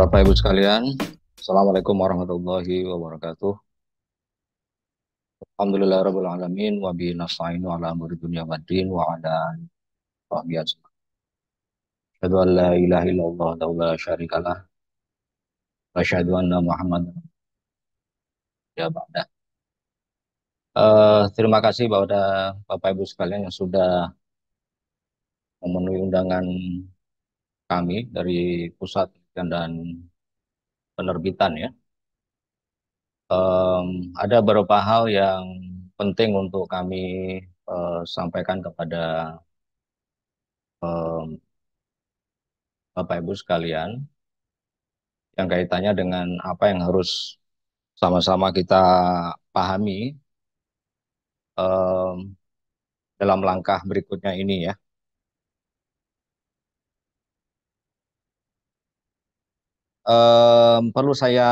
Bapak Ibu sekalian, Assalamualaikum warahmatullahi wabarakatuh. Alhamdulillah Rabbil Alamin, wa bihi nasta'inu ala amri dunia wa din, wa ala rahmi ajma'in. an la ilaha illallah wa la syarika lah. Wa anna Muhammadan ya ba'da. Uh, eh, terima kasih kepada Bapak Ibu sekalian yang sudah memenuhi undangan kami dari pusat dan penerbitan ya. Um, ada beberapa hal yang penting untuk kami uh, sampaikan kepada um, Bapak Ibu sekalian yang kaitannya dengan apa yang harus sama-sama kita pahami um, dalam langkah berikutnya ini ya. Um, perlu saya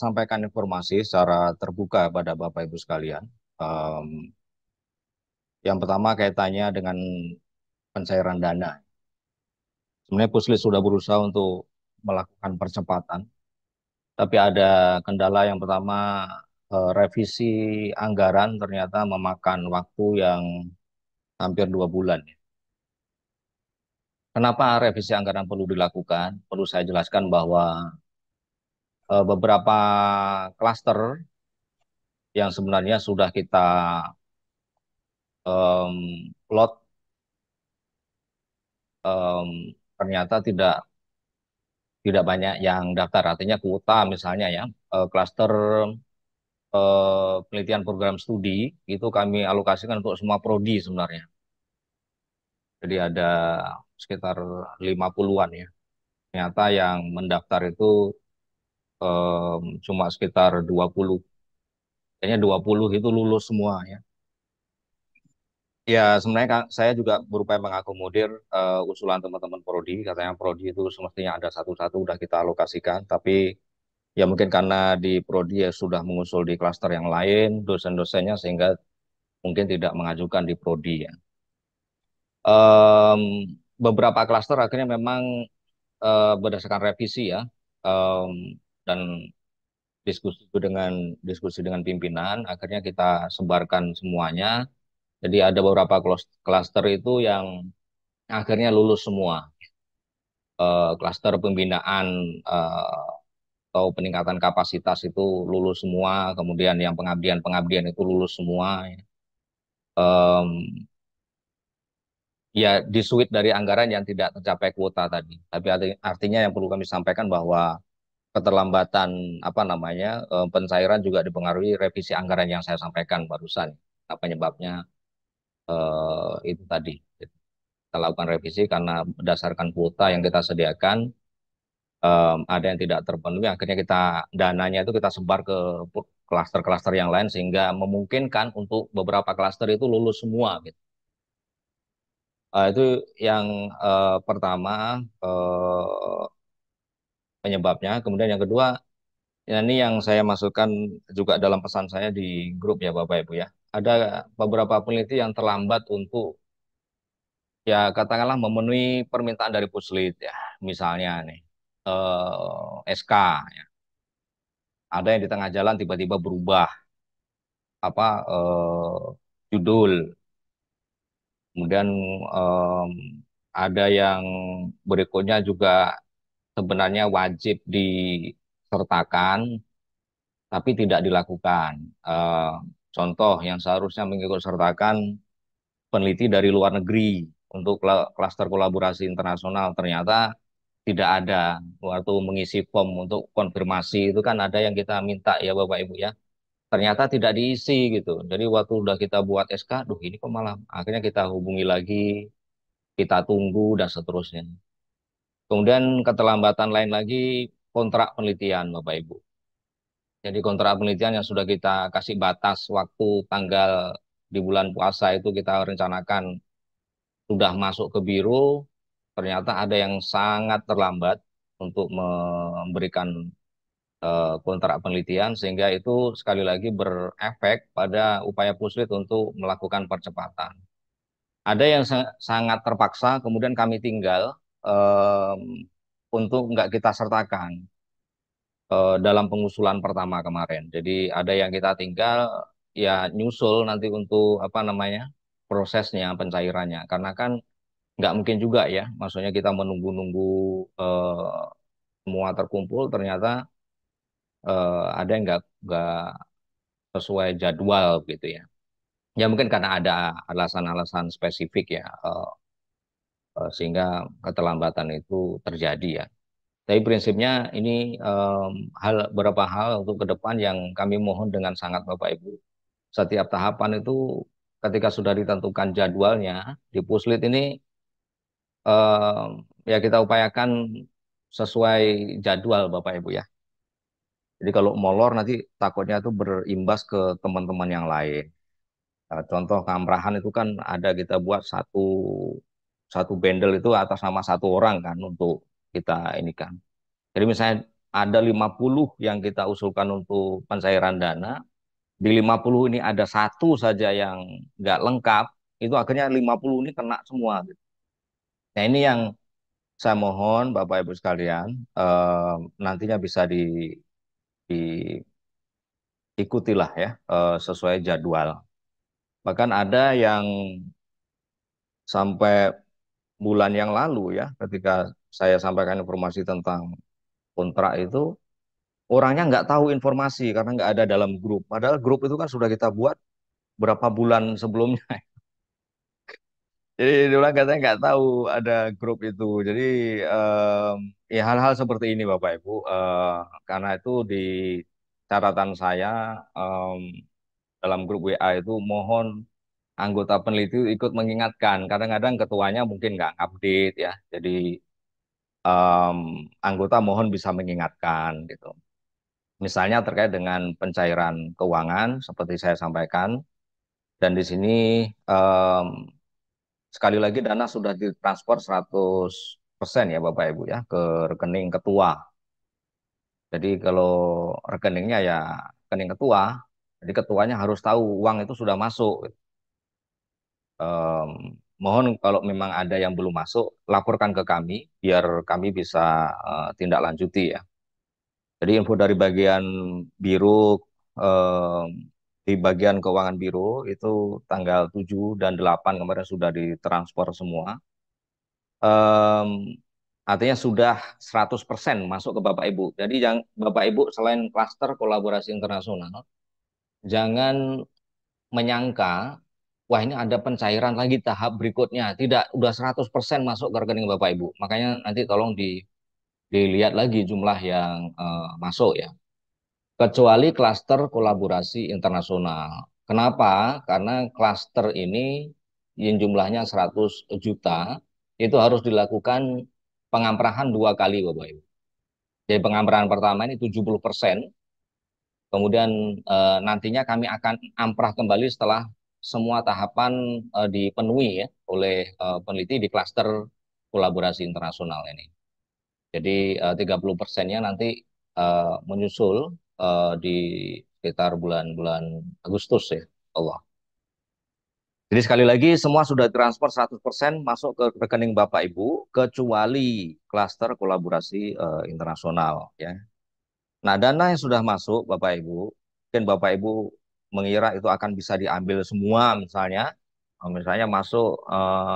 sampaikan informasi secara terbuka pada Bapak Ibu sekalian. Um, yang pertama kaitannya dengan pencairan dana. Sebenarnya Puslit sudah berusaha untuk melakukan percepatan, tapi ada kendala yang pertama e, revisi anggaran ternyata memakan waktu yang hampir dua bulan. Kenapa revisi anggaran perlu dilakukan? Perlu saya jelaskan bahwa uh, beberapa klaster yang sebenarnya sudah kita um, plot um, ternyata tidak tidak banyak yang daftar artinya kuota misalnya ya uh, uh, penelitian program studi itu kami alokasikan untuk semua prodi sebenarnya jadi ada sekitar 50-an ya ternyata yang mendaftar itu um, cuma sekitar 20 kayaknya 20 itu lulus semua ya ya sebenarnya saya juga berupaya mengakomodir uh, usulan teman-teman prodi katanya prodi itu semestinya ada satu-satu udah kita alokasikan tapi ya mungkin karena di prodi ya sudah mengusul di klaster yang lain dosen-dosennya sehingga mungkin tidak mengajukan di prodi ya um, beberapa klaster akhirnya memang uh, berdasarkan revisi ya um, dan diskusi itu dengan diskusi dengan pimpinan akhirnya kita sebarkan semuanya jadi ada beberapa klaster itu yang akhirnya lulus semua eh, klaster uh, pembinaan uh, atau peningkatan kapasitas itu lulus semua, kemudian yang pengabdian-pengabdian itu lulus semua. Um, ya disuit dari anggaran yang tidak tercapai kuota tadi. Tapi artinya yang perlu kami sampaikan bahwa keterlambatan apa namanya eh, pencairan juga dipengaruhi revisi anggaran yang saya sampaikan barusan. Apa nah, penyebabnya eh, itu tadi kita lakukan revisi karena berdasarkan kuota yang kita sediakan um, ada yang tidak terpenuhi akhirnya kita dananya itu kita sebar ke klaster-klaster yang lain sehingga memungkinkan untuk beberapa klaster itu lulus semua gitu. Uh, itu yang uh, pertama uh, penyebabnya. Kemudian yang kedua, ya, ini yang saya masukkan juga dalam pesan saya di grup ya Bapak Ibu ya. Ada beberapa peneliti yang terlambat untuk ya katakanlah memenuhi permintaan dari puslit ya. Misalnya nih eh, SK ya. Ada yang di tengah jalan tiba-tiba berubah apa eh, judul. Kemudian eh, ada yang berikutnya juga sebenarnya wajib disertakan tapi tidak dilakukan. Uh, contoh yang seharusnya mengikut sertakan peneliti dari luar negeri untuk klaster kolaborasi internasional ternyata tidak ada waktu mengisi form untuk konfirmasi itu kan ada yang kita minta ya Bapak Ibu ya ternyata tidak diisi gitu jadi waktu udah kita buat SK duh ini kok malam akhirnya kita hubungi lagi kita tunggu dan seterusnya Kemudian keterlambatan lain lagi kontrak penelitian Bapak Ibu. Jadi kontrak penelitian yang sudah kita kasih batas waktu tanggal di bulan puasa itu kita rencanakan sudah masuk ke biru, ternyata ada yang sangat terlambat untuk memberikan eh, kontrak penelitian sehingga itu sekali lagi berefek pada upaya puslit untuk melakukan percepatan. Ada yang sangat terpaksa kemudian kami tinggal um, untuk nggak kita sertakan uh, dalam pengusulan pertama kemarin. Jadi ada yang kita tinggal ya nyusul nanti untuk apa namanya prosesnya pencairannya. Karena kan nggak mungkin juga ya, maksudnya kita menunggu-nunggu uh, semua terkumpul ternyata uh, ada yang nggak nggak sesuai jadwal gitu ya. Ya mungkin karena ada alasan-alasan spesifik ya. Uh, Eh, sehingga keterlambatan itu terjadi ya. Tapi prinsipnya ini um, hal beberapa hal untuk ke depan yang kami mohon dengan sangat Bapak Ibu. Setiap tahapan itu ketika sudah ditentukan jadwalnya di puslit ini um, ya kita upayakan sesuai jadwal Bapak Ibu ya. Jadi kalau molor nanti takutnya itu berimbas ke teman-teman yang lain. Nah, contoh kamrahan itu kan ada kita buat satu satu bendel itu atas nama satu orang kan untuk kita ini kan. Jadi misalnya ada 50 yang kita usulkan untuk pencairan dana, di 50 ini ada satu saja yang nggak lengkap, itu akhirnya 50 ini kena semua. Gitu. Nah ini yang saya mohon Bapak Ibu sekalian eh, nantinya bisa di, lah ya eh, sesuai jadwal. Bahkan ada yang sampai bulan yang lalu ya ketika saya sampaikan informasi tentang kontrak itu orangnya nggak tahu informasi karena nggak ada dalam grup padahal grup itu kan sudah kita buat berapa bulan sebelumnya jadi dia katanya nggak tahu ada grup itu jadi ya hal-hal seperti ini bapak ibu eh, karena itu di catatan saya eh, dalam grup WA itu mohon anggota peneliti ikut mengingatkan. Kadang-kadang ketuanya mungkin nggak update ya. Jadi um, anggota mohon bisa mengingatkan gitu. Misalnya terkait dengan pencairan keuangan seperti saya sampaikan. Dan di sini um, sekali lagi dana sudah ditransfer 100% ya Bapak Ibu ya ke rekening ketua. Jadi kalau rekeningnya ya rekening ketua, jadi ketuanya harus tahu uang itu sudah masuk. Gitu um, mohon kalau memang ada yang belum masuk laporkan ke kami biar kami bisa uh, eh, tindak lanjuti ya. Jadi info dari bagian biru di bagian keuangan biru itu tanggal 7 dan 8 kemarin sudah ditransfer semua. Um, artinya sudah 100% masuk ke Bapak Ibu. Jadi yang Bapak Ibu selain klaster kolaborasi internasional jangan menyangka wah ini ada pencairan lagi tahap berikutnya. Tidak, udah 100% masuk ke rekening Bapak Ibu. Makanya nanti tolong di, dilihat lagi jumlah yang uh, masuk ya. Kecuali klaster kolaborasi internasional. Kenapa? Karena klaster ini yang jumlahnya 100 juta, itu harus dilakukan pengamperahan dua kali Bapak Ibu. Jadi pengamperahan pertama ini 70 persen, kemudian e, nantinya kami akan amprah kembali setelah semua tahapan uh, dipenuhi ya oleh uh, peneliti di klaster kolaborasi internasional ini. Jadi eh, uh, 30 persennya nanti uh, menyusul uh, di sekitar bulan-bulan Agustus ya Allah. Jadi sekali lagi semua sudah transfer 100% masuk ke rekening Bapak Ibu kecuali klaster kolaborasi uh, internasional ya. Nah, dana yang sudah masuk Bapak Ibu, mungkin Bapak Ibu mengira itu akan bisa diambil semua misalnya eh, misalnya masuk eh,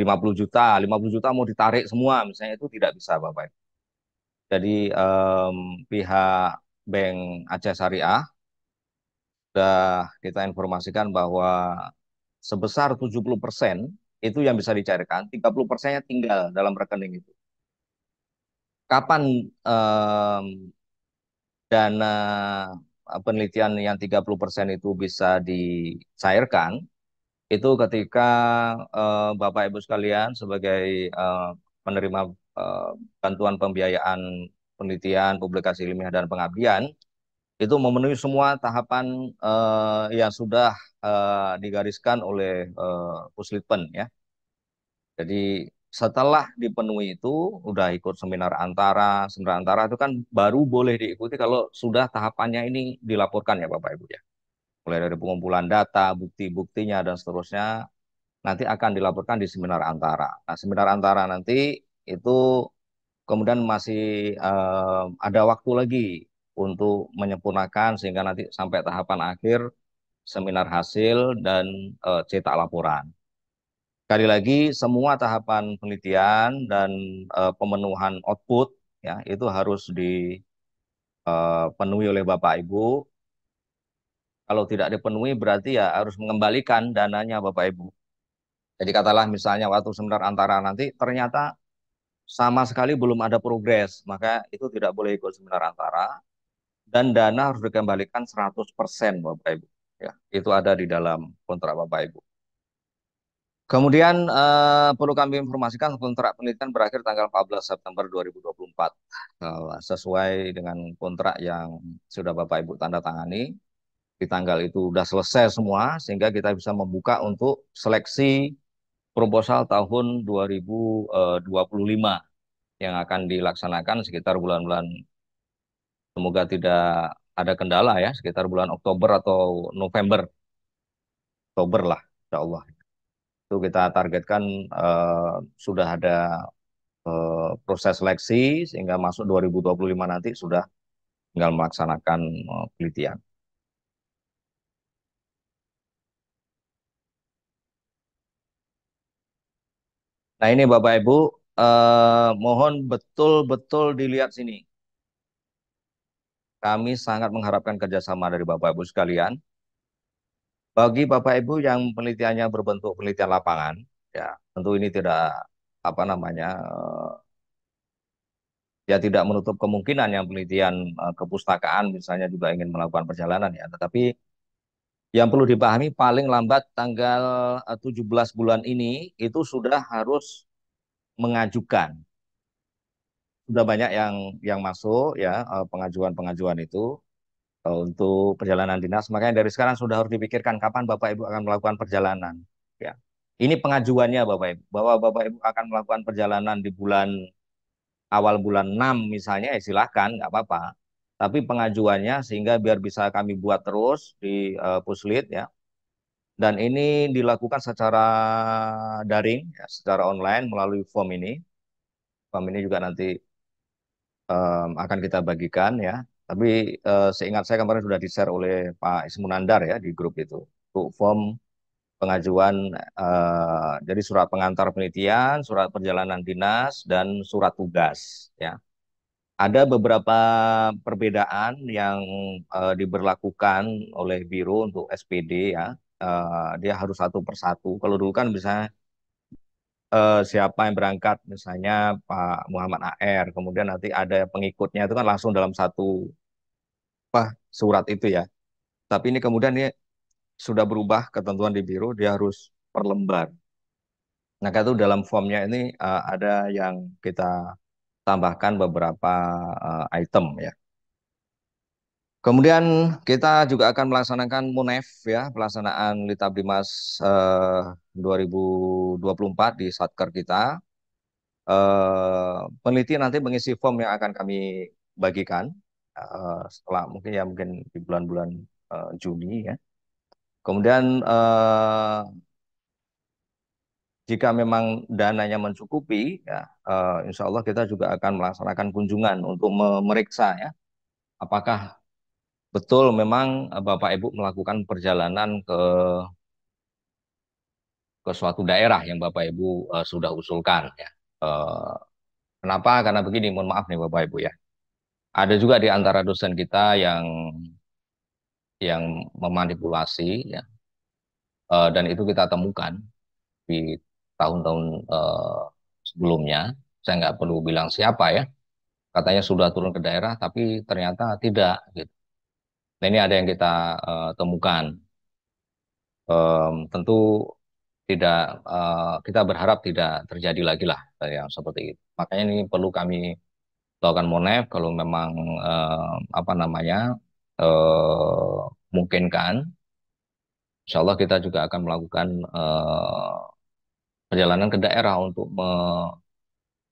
50 juta 50 juta mau ditarik semua misalnya itu tidak bisa Bapak Ibu jadi um, pihak Bank Aceh Syariah sudah kita informasikan bahwa sebesar 70% itu yang bisa dicairkan, 30%-nya tinggal dalam rekening itu. Kapan um, dana Eh, penelitian yang 30% itu bisa dicairkan itu ketika uh, Bapak Ibu sekalian sebagai uh, penerima uh, bantuan pembiayaan penelitian, publikasi ilmiah dan pengabdian itu memenuhi semua tahapan uh, yang sudah uh, digariskan oleh uh, Puslitpen ya. Jadi setelah dipenuhi itu udah ikut seminar antara seminar antara itu kan baru boleh diikuti kalau sudah tahapannya ini dilaporkan ya Bapak Ibu ya mulai dari pengumpulan data bukti-buktinya dan seterusnya nanti akan dilaporkan di seminar antara nah seminar antara nanti itu kemudian masih eh, ada waktu lagi untuk menyempurnakan sehingga nanti sampai tahapan akhir seminar hasil dan eh, cetak laporan Sekali lagi, semua tahapan penelitian dan uh, pemenuhan output ya itu harus dipenuhi eh, oleh Bapak Ibu. Kalau tidak dipenuhi berarti ya harus mengembalikan dananya Bapak Ibu. Jadi katalah misalnya waktu seminar antara nanti ternyata sama sekali belum ada progres, maka itu tidak boleh ikut seminar antara dan dana harus dikembalikan 100% Bapak Ibu. Ya, itu ada di dalam kontrak Bapak Ibu. Kemudian uh, perlu kami informasikan kontrak penelitian berakhir tanggal 14 September 2024 uh, nah, sesuai dengan kontrak yang sudah Bapak Ibu tanda tangani di tanggal itu sudah selesai semua sehingga kita bisa membuka untuk seleksi proposal tahun 2025 eh, yang akan dilaksanakan sekitar bulan-bulan semoga tidak ada kendala ya sekitar bulan Oktober atau November Oktober lah Insya Allah itu kita targetkan uh, sudah ada uh, proses seleksi sehingga masuk 2025 nanti sudah tinggal melaksanakan uh, penelitian. Nah ini Bapak Ibu, uh, mohon betul-betul dilihat sini. Kami sangat mengharapkan kerjasama dari Bapak Ibu sekalian. Bagi Bapak Ibu yang penelitiannya berbentuk penelitian lapangan, ya tentu ini tidak apa namanya eh, ya tidak menutup kemungkinan yang penelitian eh, kepustakaan misalnya juga ingin melakukan perjalanan ya. Tetapi yang perlu dipahami paling lambat tanggal 17 eh, bulan ini itu sudah harus mengajukan sudah banyak yang yang masuk ya pengajuan-pengajuan itu Eh, untuk perjalanan dinas. Makanya dari sekarang sudah harus dipikirkan kapan Bapak Ibu akan melakukan perjalanan. Ya, ini pengajuannya Bapak Ibu bahwa Bapak Ibu akan melakukan perjalanan di bulan awal bulan 6 misalnya ya silahkan nggak apa-apa tapi pengajuannya sehingga biar bisa kami buat terus di uh, puslit ya dan ini dilakukan secara daring ya, secara online melalui form ini form ini juga nanti um, akan kita bagikan ya tapi eh, seingat saya kemarin sudah di-share oleh Pak Ismunandar ya di grup itu. Untuk form pengajuan eh, jadi surat pengantar penelitian, surat perjalanan dinas dan surat tugas ya. Ada beberapa perbedaan yang eh, diberlakukan oleh Biro untuk SPD ya. Eh, dia harus satu persatu. Kalau dulu kan misalnya eh, siapa yang berangkat misalnya Pak Muhammad AR kemudian nanti ada pengikutnya itu kan langsung dalam satu apa surat itu ya tapi ini kemudian ini sudah berubah ketentuan di biro dia harus per lembar nah itu dalam formnya ini uh, ada yang kita tambahkan beberapa uh, item ya Kemudian kita juga akan melaksanakan MUNEF ya, pelaksanaan Litablimas eh, 2024 di Satker kita. Eh, peneliti nanti mengisi form yang akan kami bagikan eh, setelah mungkin ya mungkin di bulan-bulan eh, Juni ya. Kemudian eh, jika memang dananya mencukupi ya, eh, insya Allah kita juga akan melaksanakan kunjungan untuk memeriksa ya apakah Betul, memang eh, Bapak Ibu melakukan perjalanan ke ke suatu daerah yang Bapak Ibu uh, sudah usulkan ya. Uh, kenapa? Karena begini, mohon maaf nih Bapak Ibu ya. Ada juga di antara dosen kita yang yang memanipulasi ya. Uh, dan itu kita temukan di tahun-tahun uh, sebelumnya. Saya nggak perlu bilang siapa ya. Katanya sudah turun ke daerah tapi ternyata tidak gitu. Nah, ini ada yang kita uh, temukan. Um, tentu tidak uh, kita berharap tidak terjadi lagi lah eh, yang seperti itu. Makanya ini perlu kami lakukan monef kalau memang uh, apa namanya uh, mungkinkan. Insya Allah kita juga akan melakukan uh, perjalanan ke daerah untuk me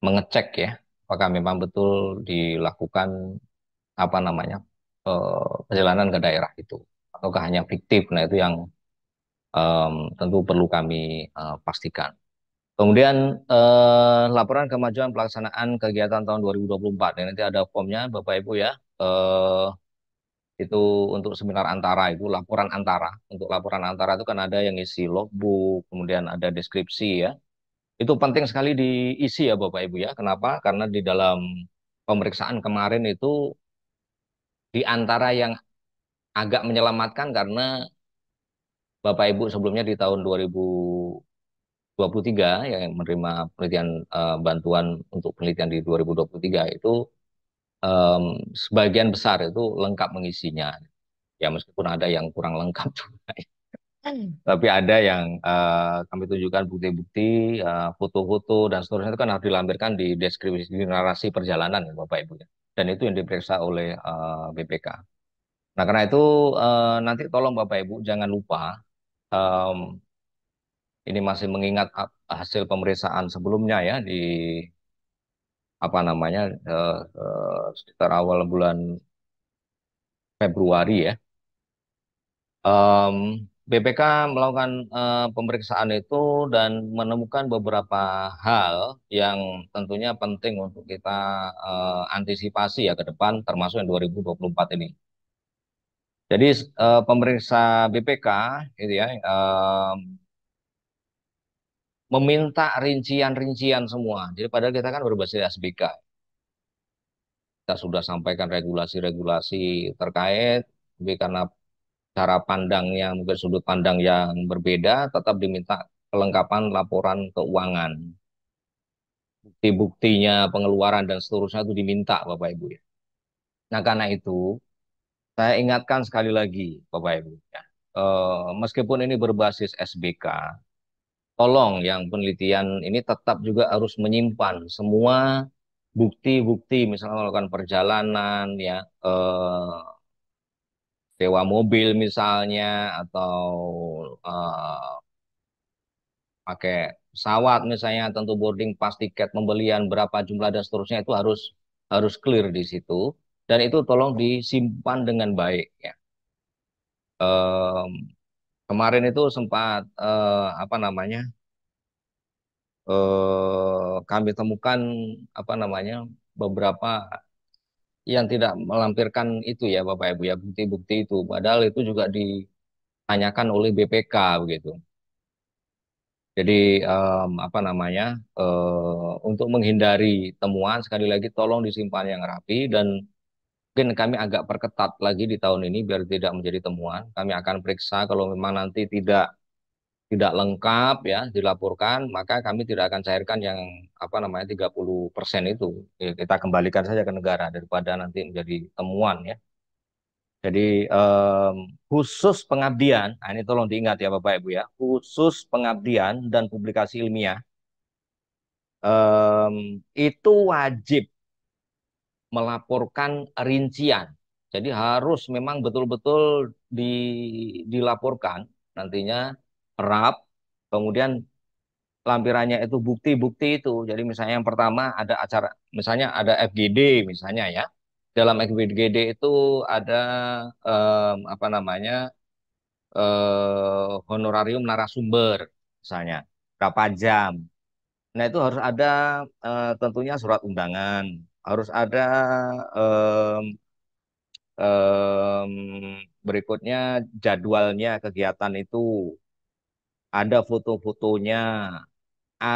mengecek ya apakah memang betul dilakukan apa namanya Eh, perjalanan ke daerah itu ataukah hanya fiktif nah itu yang um, tentu perlu kami uh, pastikan kemudian uh, laporan kemajuan pelaksanaan kegiatan tahun 2024 dan nah, nanti ada formnya bapak ibu ya uh, itu untuk seminar antara itu laporan antara untuk laporan antara itu kan ada yang isi logbook kemudian ada deskripsi ya itu penting sekali diisi ya bapak ibu ya kenapa karena di dalam pemeriksaan kemarin itu di antara yang agak menyelamatkan karena Bapak Ibu sebelumnya di tahun 2023 yang menerima penelitian uh, bantuan untuk penelitian di 2023 itu um, sebagian besar itu lengkap mengisinya. Ya meskipun ada yang kurang lengkap juga. Hmm. Tapi ada yang uh, kami tunjukkan bukti-bukti, uh, foto-foto dan seterusnya itu kan harus dilampirkan di deskripsi di narasi perjalanan ya, Bapak Ibu ya dan itu yang diperiksa oleh uh, eh, BPK. Nah karena itu uh, nanti tolong Bapak Ibu jangan lupa um, ini masih mengingat hasil pemeriksaan sebelumnya ya di apa namanya uh, uh, sekitar awal bulan Februari ya. Um, BPK melakukan uh, pemeriksaan itu dan menemukan beberapa hal yang tentunya penting untuk kita uh, antisipasi ya ke depan termasuk yang 2024 ini. Jadi uh, pemeriksa BPK gitu ya uh, meminta rincian-rincian semua. Jadi padahal kita kan berbasis SBK. Kita sudah sampaikan regulasi-regulasi terkait tapi karena cara pandang yang mungkin sudut pandang yang berbeda tetap diminta kelengkapan laporan keuangan bukti-buktinya pengeluaran dan seterusnya itu diminta Bapak Ibu ya. Nah karena itu saya ingatkan sekali lagi Bapak Ibu ya eh, meskipun ini berbasis SBK, tolong yang penelitian ini tetap juga harus menyimpan semua bukti-bukti, misalnya melakukan perjalanan, ya, eh, sewa mobil misalnya atau uh, pakai pesawat misalnya tentu boarding pass tiket pembelian berapa jumlah dan seterusnya itu harus harus clear di situ dan itu tolong disimpan dengan baik ya. Um, kemarin itu sempat uh, apa namanya uh, kami temukan apa namanya beberapa yang tidak melampirkan itu ya Bapak Ibu ya bukti-bukti itu padahal itu juga ditanyakan oleh BPK begitu. Jadi um, apa namanya uh, untuk menghindari temuan sekali lagi tolong disimpan yang rapi dan mungkin kami agak perketat lagi di tahun ini biar tidak menjadi temuan. Kami akan periksa kalau memang nanti tidak tidak lengkap ya dilaporkan, maka kami tidak akan cairkan yang apa namanya 30% itu. Ya, kita kembalikan saja ke negara daripada nanti menjadi temuan ya. Jadi um, khusus pengabdian, nah ini tolong diingat ya Bapak Ibu ya, khusus pengabdian dan publikasi ilmiah um, itu wajib melaporkan rincian. Jadi harus memang betul-betul di, dilaporkan nantinya rap, kemudian lampirannya itu bukti-bukti itu. Jadi misalnya yang pertama ada acara, misalnya ada FGD misalnya ya. Dalam FGD itu ada um, apa namanya uh, honorarium narasumber misalnya berapa jam. Nah itu harus ada uh, tentunya surat undangan, harus ada um, um, berikutnya jadwalnya kegiatan itu ada foto-fotonya,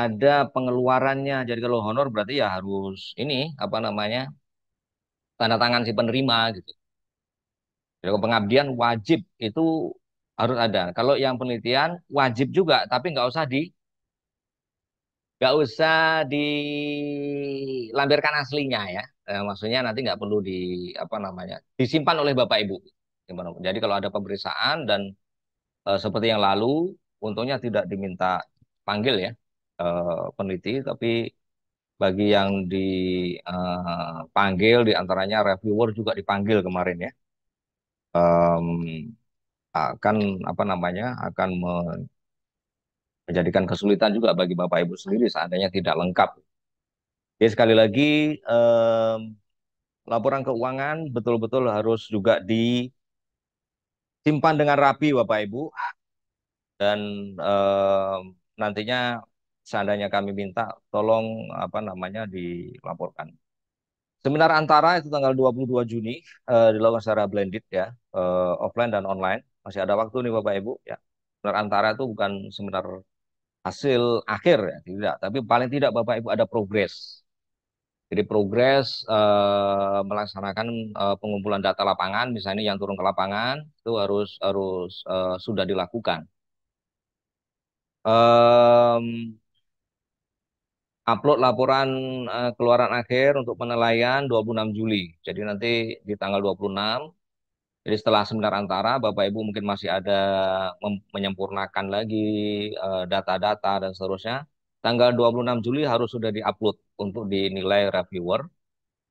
ada pengeluarannya. Jadi kalau honor berarti ya harus ini apa namanya tanda tangan si penerima gitu. Jadi kalau pengabdian wajib itu harus ada. Kalau yang penelitian wajib juga, tapi nggak usah di nggak usah dilampirkan aslinya ya. Eh, maksudnya nanti nggak perlu di apa namanya disimpan oleh bapak ibu. Jadi kalau ada pemeriksaan dan eh, seperti yang lalu untungnya tidak diminta panggil ya eh, peneliti, tapi bagi yang dipanggil eh, diantaranya reviewer juga dipanggil kemarin ya. akan apa namanya akan menjadikan kesulitan juga bagi bapak ibu sendiri seandainya tidak lengkap. Ya sekali lagi laporan keuangan betul-betul harus juga disimpan dengan rapi bapak ibu dan eh, nantinya seandainya kami minta tolong apa namanya dilaporkan. Seminar antara itu tanggal 22 Juni eh, dilakukan secara blended ya, eh, offline dan online. Masih ada waktu nih Bapak Ibu ya. Seminar antara itu bukan seminar hasil akhir ya, tidak, tapi paling tidak Bapak Ibu ada progres. Jadi progres eh, melaksanakan eh, pengumpulan data lapangan misalnya yang turun ke lapangan itu harus harus eh, sudah dilakukan um, upload laporan uh, keluaran akhir untuk penilaian 26 Juli. Jadi nanti di tanggal 26. Jadi setelah seminar antara, Bapak Ibu mungkin masih ada menyempurnakan lagi eh, data-data uh, dan seterusnya. Tanggal 26 Juli harus sudah diupload untuk dinilai reviewer.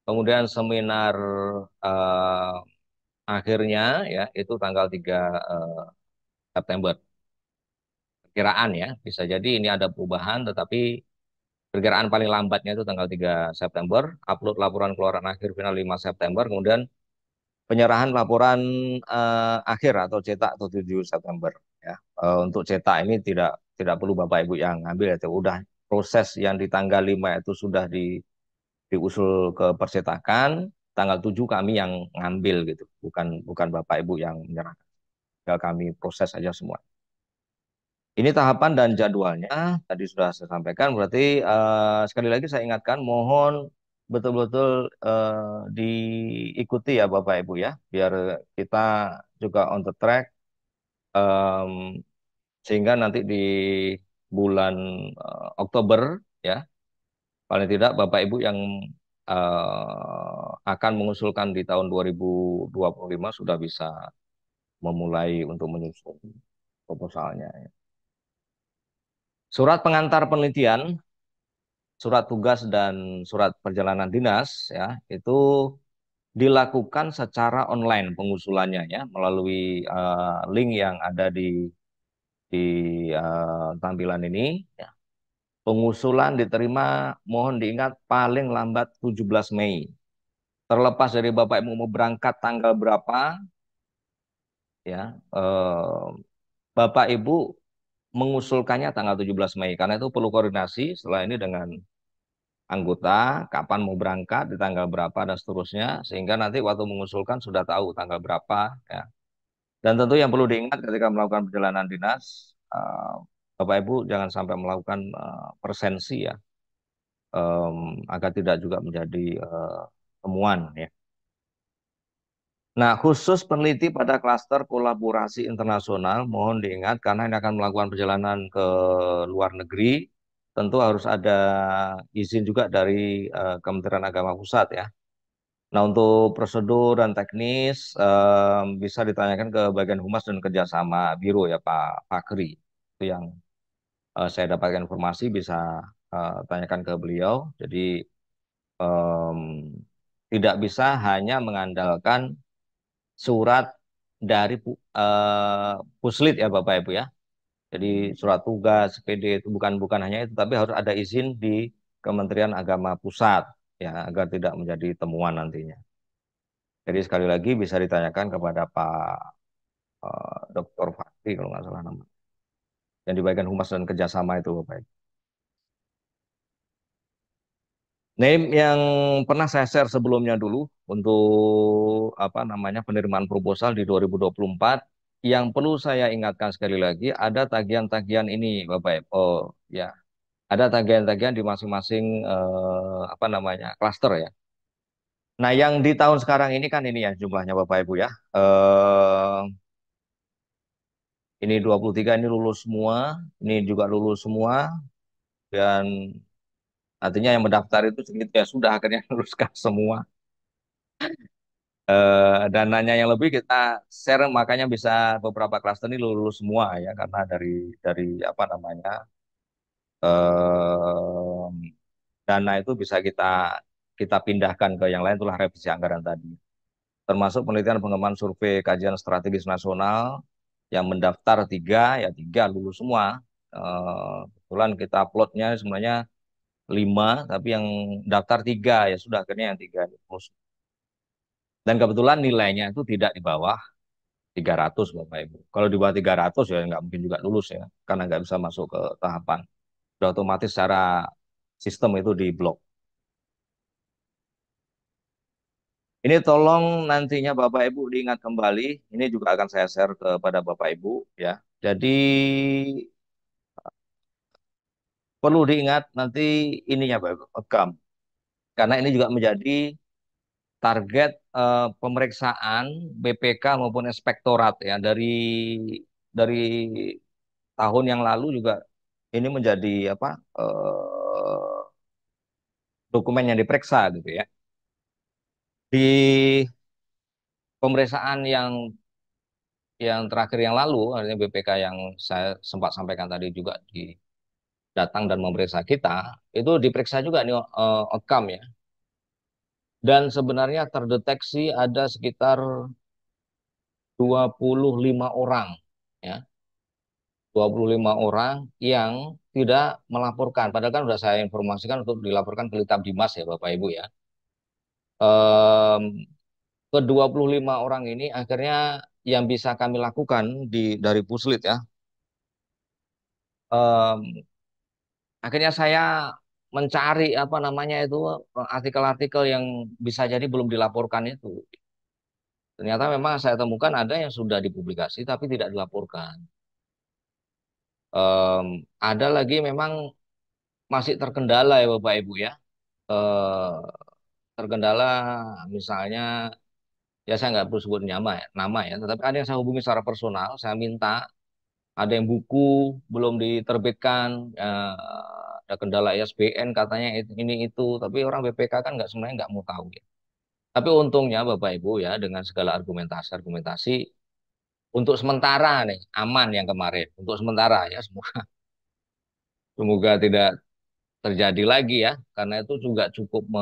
Kemudian seminar uh, akhirnya ya itu tanggal 3 uh, September perkiraan ya. Bisa jadi ini ada perubahan tetapi perkiraan paling lambatnya itu tanggal 3 September, upload laporan keluaran akhir final 5 September, kemudian penyerahan laporan uh, akhir atau cetak atau 7 September ya. Uh, untuk cetak ini tidak tidak perlu Bapak Ibu yang ngambil itu ya. udah proses yang di tanggal 5 itu sudah di diusul ke percetakan, tanggal 7 kami yang ngambil gitu bukan bukan bapak ibu yang menyerahkan tinggal kami proses aja semua ini tahapan dan jadwalnya tadi sudah saya sampaikan. Berarti uh, sekali lagi saya ingatkan, mohon betul-betul uh, diikuti ya Bapak Ibu ya, biar kita juga on the track, um, sehingga nanti di bulan uh, Oktober ya, paling tidak Bapak Ibu yang uh, akan mengusulkan di tahun 2025 sudah bisa memulai untuk menyusun proposalnya. Ya. Surat pengantar penelitian, surat tugas dan surat perjalanan dinas ya itu dilakukan secara online pengusulannya ya melalui uh, link yang ada di di uh, tampilan ini ya. Pengusulan diterima mohon diingat paling lambat 17 Mei. Terlepas dari Bapak Ibu mau berangkat tanggal berapa ya eh, Bapak Ibu mengusulkannya tanggal 17 Mei karena itu perlu koordinasi setelah ini dengan anggota kapan mau berangkat di tanggal berapa dan seterusnya sehingga nanti waktu mengusulkan sudah tahu tanggal berapa ya dan tentu yang perlu diingat ketika melakukan perjalanan dinas uh, bapak ibu jangan sampai melakukan uh, persensi ya um, agar tidak juga menjadi uh, temuan ya Nah, khusus peneliti pada klaster kolaborasi internasional, mohon diingat karena ini akan melakukan perjalanan ke luar negeri, tentu harus ada izin juga dari uh, Kementerian Agama Pusat ya. Nah, untuk prosedur dan teknis um, bisa ditanyakan ke bagian humas dan kerjasama biro ya Pak Pakri. Itu yang uh, saya dapatkan informasi bisa uh, tanyakan ke beliau. Jadi um, tidak bisa hanya mengandalkan surat dari uh, puslit ya Bapak Ibu ya. Jadi hmm. surat tugas, PD itu bukan bukan hanya itu, tapi harus ada izin di Kementerian Agama Pusat ya agar tidak menjadi temuan nantinya. Jadi sekali lagi bisa ditanyakan kepada Pak uh, eh, Dr. Fakti kalau nggak salah nama. Yang di humas dan kerjasama itu Bapak Ibu. name yang pernah saya share sebelumnya dulu untuk apa namanya penerimaan proposal di 2024 yang perlu saya ingatkan sekali lagi ada tagihan-tagihan ini Bapak Ibu. Oh ya ada tagihan-tagihan di masing-masing eh, apa namanya klaster ya Nah yang di tahun sekarang ini kan ini ya jumlahnya Bapak Ibu ya eh, ini 23 ini lulus semua ini juga lulus semua dan artinya yang mendaftar itu segitu ya sudah akhirnya luruskan semua eh dananya yang lebih kita share makanya bisa beberapa klaster ini lulus semua ya karena dari dari apa namanya eh dana itu bisa kita kita pindahkan ke yang lain itulah revisi anggaran tadi termasuk penelitian pengembangan survei kajian strategis nasional yang mendaftar tiga ya tiga lulus semua eh, kebetulan kita uploadnya sebenarnya lima tapi yang daftar tiga ya sudah akhirnya yang tiga dan kebetulan nilainya itu tidak di bawah tiga ratus Bapak Ibu. Kalau di bawah tiga ratus ya nggak mungkin juga lulus ya, karena nggak bisa masuk ke tahapan. Sudah otomatis secara sistem itu di blok. Ini tolong nantinya Bapak Ibu diingat kembali, ini juga akan saya share kepada Bapak Ibu ya. Jadi perlu diingat nanti ininya Pak outcome. Karena ini juga menjadi target uh, pemeriksaan BPK maupun inspektorat ya dari dari tahun yang lalu juga ini menjadi apa uh, dokumen yang diperiksa gitu ya. Di pemeriksaan yang yang terakhir yang lalu, artinya BPK yang saya sempat sampaikan tadi juga di datang dan memeriksa kita, itu diperiksa juga nih uh, ya. Dan sebenarnya terdeteksi ada sekitar 25 orang ya. 25 orang yang tidak melaporkan. Padahal kan sudah saya informasikan untuk dilaporkan ke litab Dimas ya Bapak Ibu ya. Um, ke 25 orang ini akhirnya yang bisa kami lakukan di dari Puslit ya. Um, akhirnya saya mencari apa namanya itu artikel-artikel yang bisa jadi belum dilaporkan itu. Ternyata memang saya temukan ada yang sudah dipublikasi tapi tidak dilaporkan. Um, ada lagi memang masih terkendala ya Bapak Ibu ya. Uh, terkendala misalnya ya saya nggak perlu sebut nama ya, nama ya, tetapi ada yang saya hubungi secara personal, saya minta ada yang buku belum diterbitkan uh, ada kendala ISBN katanya ini itu tapi orang BPK kan nggak sebenarnya nggak mau tahu ya tapi untungnya Bapak Ibu ya dengan segala argumentasi argumentasi untuk sementara nih aman yang kemarin untuk sementara ya semoga semoga tidak terjadi lagi ya karena itu juga cukup me,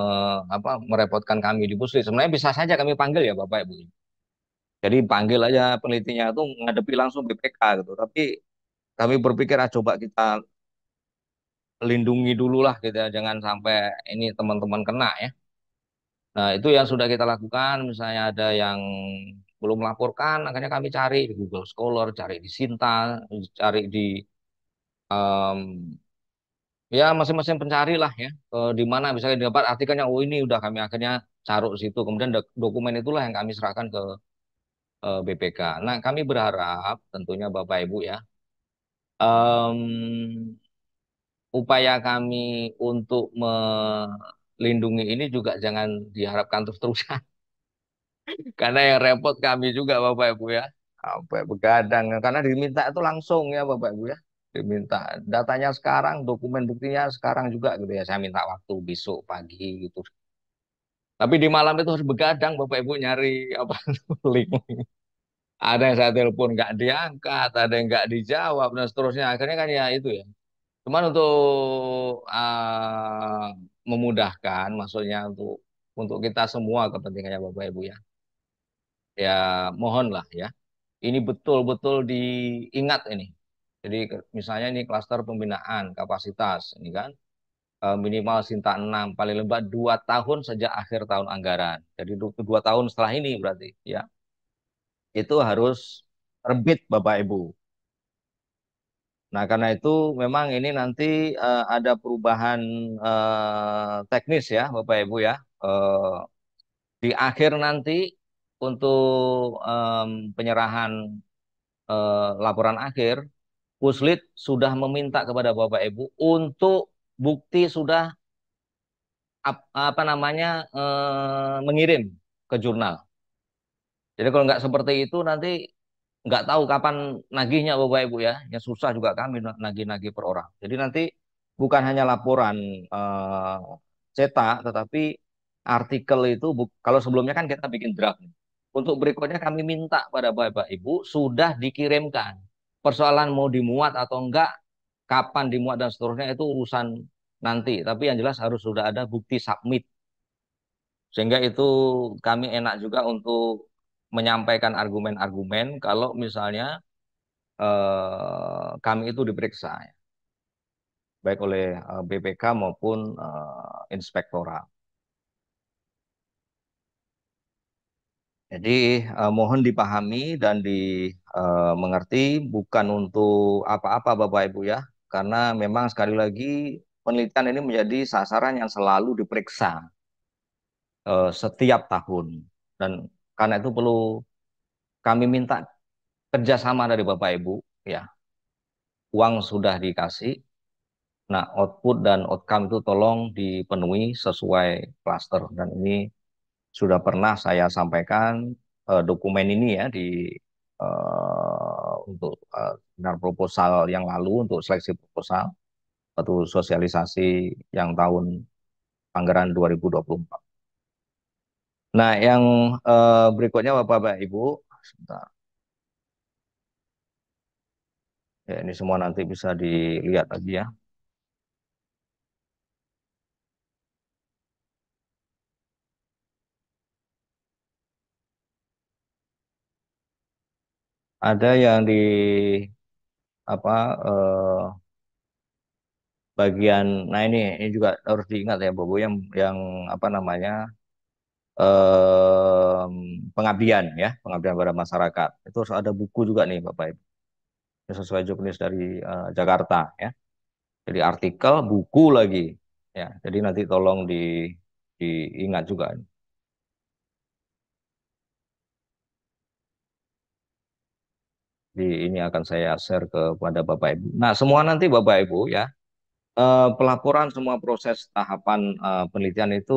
apa, merepotkan kami di pusli sebenarnya bisa saja kami panggil ya Bapak Ibu ya. Jadi panggil aja penelitinya itu ngadepi langsung BPK gitu. Tapi kami berpikir ah, coba kita lindungi dulu lah gitu ya. Jangan sampai ini teman-teman kena ya. Nah itu yang sudah kita lakukan. Misalnya ada yang belum melaporkan, makanya kami cari di Google Scholar, cari di Sinta, cari di um, ya masing-masing pencari lah ya e, di mana misalnya dapat artikelnya oh ini udah kami akhirnya taruh situ kemudian dokumen itulah yang kami serahkan ke Eh, BPK. Nah, kami berharap tentunya Bapak Ibu ya, um, upaya kami untuk melindungi ini juga jangan diharapkan terus-terusan. karena yang repot kami juga Bapak Ibu ya. Apa begadang karena diminta itu langsung ya Bapak Ibu ya diminta datanya sekarang, dokumen buktinya sekarang juga gitu ya. Saya minta waktu besok pagi gitu. Tapi di malam itu harus begadang Bapak Ibu nyari apa link. Ada yang saya telepon nggak diangkat, ada yang nggak dijawab dan seterusnya. Akhirnya kan ya itu ya. Cuman untuk uh, memudahkan, maksudnya untuk untuk kita semua kepentingannya Bapak Ibu ya. Ya mohonlah ya. Ini betul-betul diingat ini. Jadi misalnya ini klaster pembinaan kapasitas ini kan Eh, minimal Sinta 6 paling lembat dua tahun sejak akhir tahun anggaran. Jadi dua tahun setelah ini berarti ya. Itu harus terbit Bapak Ibu. Nah, karena itu memang ini nanti uh, ada perubahan uh, teknis ya Bapak Ibu ya. Uh, di akhir nanti untuk um, penyerahan uh, laporan akhir Puslit sudah meminta kepada Bapak Ibu untuk bukti sudah apa namanya eh, mengirim ke jurnal. Jadi kalau nggak seperti itu nanti nggak tahu kapan nagihnya Bapak Ibu ya. Ya susah juga kami nagih-nagih per orang. Jadi nanti bukan hanya laporan eh, cetak tetapi artikel itu kalau sebelumnya kan kita bikin draft. Untuk berikutnya kami minta pada Bapak Ibu sudah dikirimkan. Persoalan mau dimuat atau enggak kapan dimuat dan seterusnya itu urusan nanti. Tapi yang jelas harus sudah ada bukti submit. Sehingga itu kami enak juga untuk menyampaikan argumen-argumen kalau misalnya eh, kami itu diperiksa. Ya. Baik oleh eh, BPK maupun eh, inspektorat. Jadi eh, mohon dipahami dan dimengerti eh, bukan untuk apa-apa Bapak Ibu ya, karena memang sekali lagi penelitian ini menjadi sasaran yang selalu diperiksa uh, setiap tahun. Dan karena itu perlu kami minta kerjasama dari Bapak Ibu ya. Uang sudah dikasih, Nah, output dan outcome itu tolong dipenuhi sesuai klaster. Dan ini sudah pernah saya sampaikan uh, dokumen ini ya di uh, untuk uh, proposal yang lalu untuk seleksi proposal atau sosialisasi yang tahun anggaran 2024. Nah, yang uh, berikutnya Bapak-bapak Ibu, sebentar. Ya, ini semua nanti bisa dilihat lagi ya. ada yang di apa eh, bagian nah ini ini juga harus diingat ya Bobo yang yang apa namanya eh, pengabdian ya pengabdian pada masyarakat itu harus ada buku juga nih Bapak Ibu sesuai jurnalis dari eh, Jakarta ya jadi artikel buku lagi ya jadi nanti tolong di diingat juga nih. di ini akan saya share kepada Bapak Ibu. Nah, semua nanti Bapak Ibu ya, eh, pelaporan semua proses tahapan eh, penelitian itu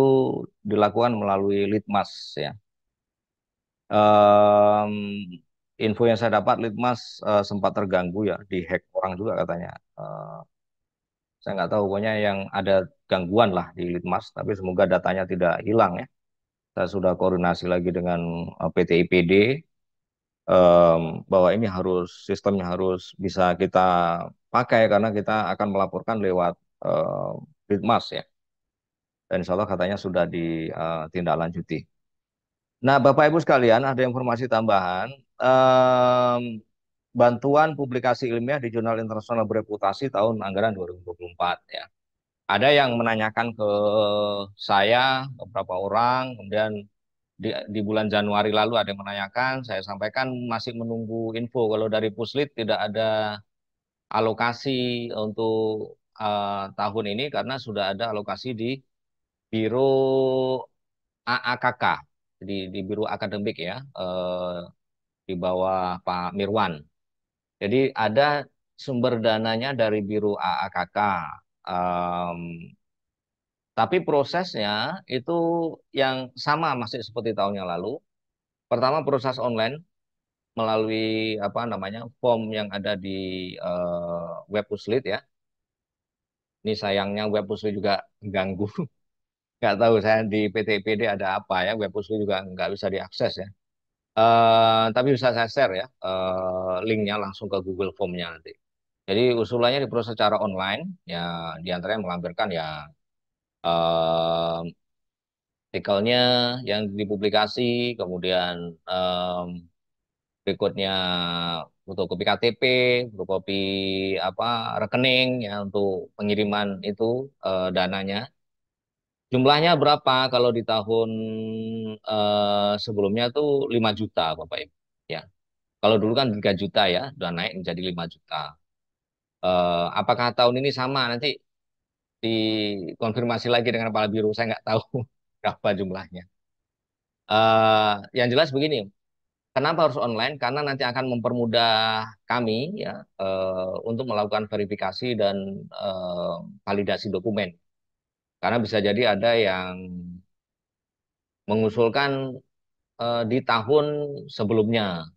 dilakukan melalui Litmas ya. Eh, info yang saya dapat Litmas eh, sempat terganggu ya, di hack orang juga katanya. Eh, saya nggak tahu pokoknya yang ada gangguan lah di Litmas, tapi semoga datanya tidak hilang ya. Saya sudah koordinasi lagi dengan eh, PT IPD um, bahwa ini harus sistemnya harus bisa kita pakai karena kita akan melaporkan lewat uh, Bitmas ya. Dan insya Allah katanya sudah ditindaklanjuti. Eh, nah Bapak Ibu sekalian ada informasi tambahan. Um, bantuan publikasi ilmiah di jurnal internasional bereputasi tahun anggaran 2024 ya. Ada yang menanyakan ke saya, beberapa orang, kemudian di, di bulan Januari lalu ada yang menanyakan, saya sampaikan masih menunggu info. Kalau dari Puslit tidak ada alokasi untuk uh, tahun ini karena sudah ada alokasi di Biro AAKK, di, di Biro Akademik ya, uh, di bawah Pak Mirwan. Jadi ada sumber dananya dari Biro AAKK. Um, tapi prosesnya itu yang sama masih seperti tahun yang lalu. Pertama proses online melalui apa namanya form yang ada di uh, web Puslit ya. Ini sayangnya web Puslit juga ganggu. Gak tahu saya di PTPD ada apa ya, web Puslit juga nggak bisa diakses ya. Uh, tapi bisa saya share ya uh, linknya langsung ke Google Formnya nanti. Jadi usulannya diproses secara online, ya diantaranya melampirkan ya um, artikelnya yang dipublikasi, kemudian um, berikutnya kopi KTP, kopi apa rekening ya untuk pengiriman itu uh, dananya. Jumlahnya berapa kalau di tahun uh, sebelumnya tuh 5 juta Bapak Ibu ya. Kalau dulu kan 3 juta ya, sudah naik menjadi 5 juta. Uh, apakah tahun ini sama nanti dikonfirmasi lagi dengan kepala biru, saya nggak tahu berapa jumlahnya uh, yang jelas begini Kenapa harus online? Karena nanti akan mempermudah kami ya uh, untuk melakukan verifikasi dan uh, validasi dokumen. Karena bisa jadi ada yang mengusulkan uh, di tahun sebelumnya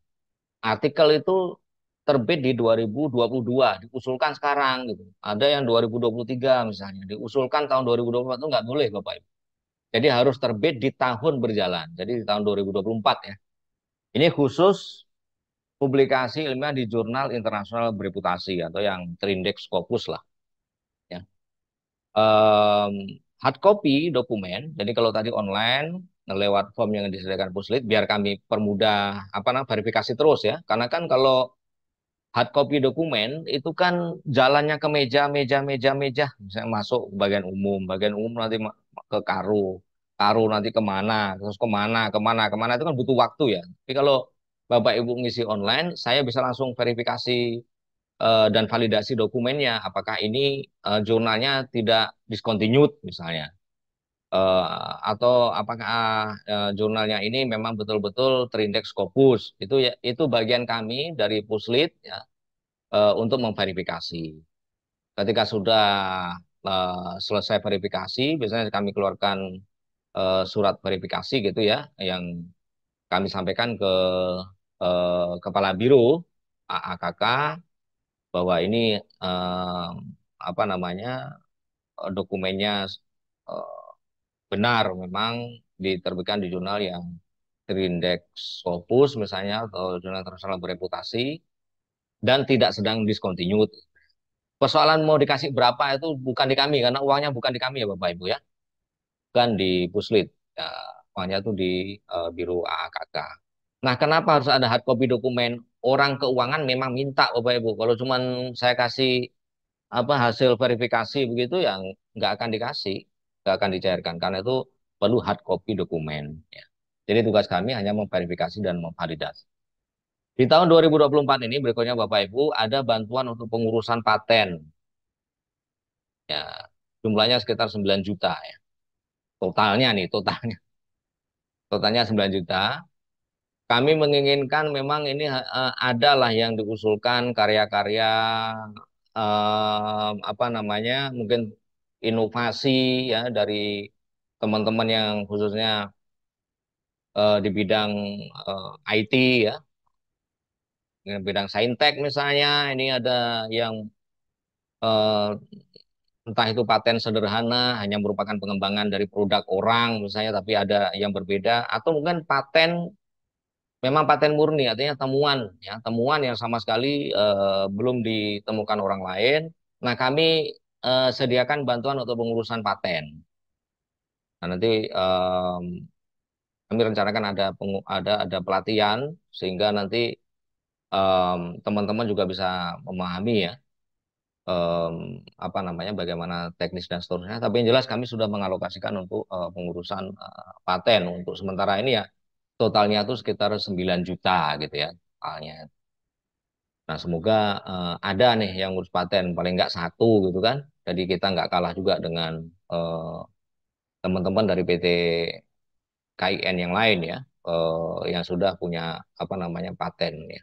artikel itu terbit di 2022 diusulkan sekarang gitu ada yang 2023 misalnya diusulkan tahun 2024 itu nggak boleh bapak ibu jadi harus terbit di tahun berjalan jadi di tahun 2024 ya ini khusus publikasi ilmiah di jurnal internasional bereputasi atau yang terindeks Scopus lah ya um, hard copy dokumen jadi kalau tadi online lewat form yang disediakan Puslit biar kami permudah apa namanya verifikasi terus ya karena kan kalau hard copy dokumen itu kan jalannya ke meja, meja, meja, meja. Misalnya masuk ke bagian umum, bagian umum nanti ke karu karu nanti kemana, terus kemana, kemana, kemana itu kan butuh waktu ya. Tapi kalau Bapak Ibu ngisi online, saya bisa langsung verifikasi uh, dan validasi dokumennya apakah ini uh, jurnalnya tidak discontinued misalnya uh, atau apakah uh, jurnalnya ini memang betul-betul terindeks Scopus. Itu ya, itu bagian kami dari Puslit ya, uh, untuk memverifikasi. Ketika sudah uh, selesai verifikasi, biasanya kami keluarkan uh, surat verifikasi gitu ya, yang kami sampaikan ke uh, kepala biro AAKK bahwa ini uh, apa namanya dokumennya uh, benar memang diterbitkan di jurnal yang terindeks Scopus misalnya atau jurnal internasional bereputasi dan tidak sedang discontinued. Persoalan mau dikasih berapa itu bukan di kami karena uangnya bukan di kami ya Bapak Ibu ya. Bukan di Puslit. Ya, uangnya itu di uh, eh, Biro AKK. Nah, kenapa harus ada hard copy dokumen? Orang keuangan memang minta Bapak Ibu. Kalau cuman saya kasih apa hasil verifikasi begitu yang nggak akan dikasih nggak akan dicairkan karena itu perlu hard copy dokumen. Ya. Jadi tugas kami hanya memverifikasi dan memvalidasi. Di tahun 2024 ini berikutnya Bapak Ibu ada bantuan untuk pengurusan paten. Ya, jumlahnya sekitar 9 juta ya. Totalnya nih, totalnya. Totalnya 9 juta. Kami menginginkan memang ini uh, adalah yang diusulkan karya-karya uh, apa namanya mungkin inovasi ya dari teman-teman yang khususnya uh, di bidang uh, eh, IT ya di bidang saintek misalnya ini ada yang uh, entah itu paten sederhana hanya merupakan pengembangan dari produk orang misalnya tapi ada yang berbeda atau mungkin paten memang paten murni artinya temuan ya temuan yang sama sekali uh, belum ditemukan orang lain nah kami eh, sediakan bantuan untuk pengurusan paten. Nah, nanti eh, kami rencanakan ada pengu ada ada pelatihan sehingga nanti teman-teman um, juga bisa memahami ya um, apa namanya bagaimana teknis dan seterusnya. Tapi yang jelas kami sudah mengalokasikan untuk uh, pengurusan uh, paten untuk sementara ini ya totalnya itu sekitar 9 juta gitu ya totalnya. Nah semoga uh, ada nih yang ngurus paten paling nggak satu gitu kan. Jadi kita nggak kalah juga dengan eh, teman-teman uh, dari PT KIN yang lain ya, uh, yang sudah punya apa namanya paten ya,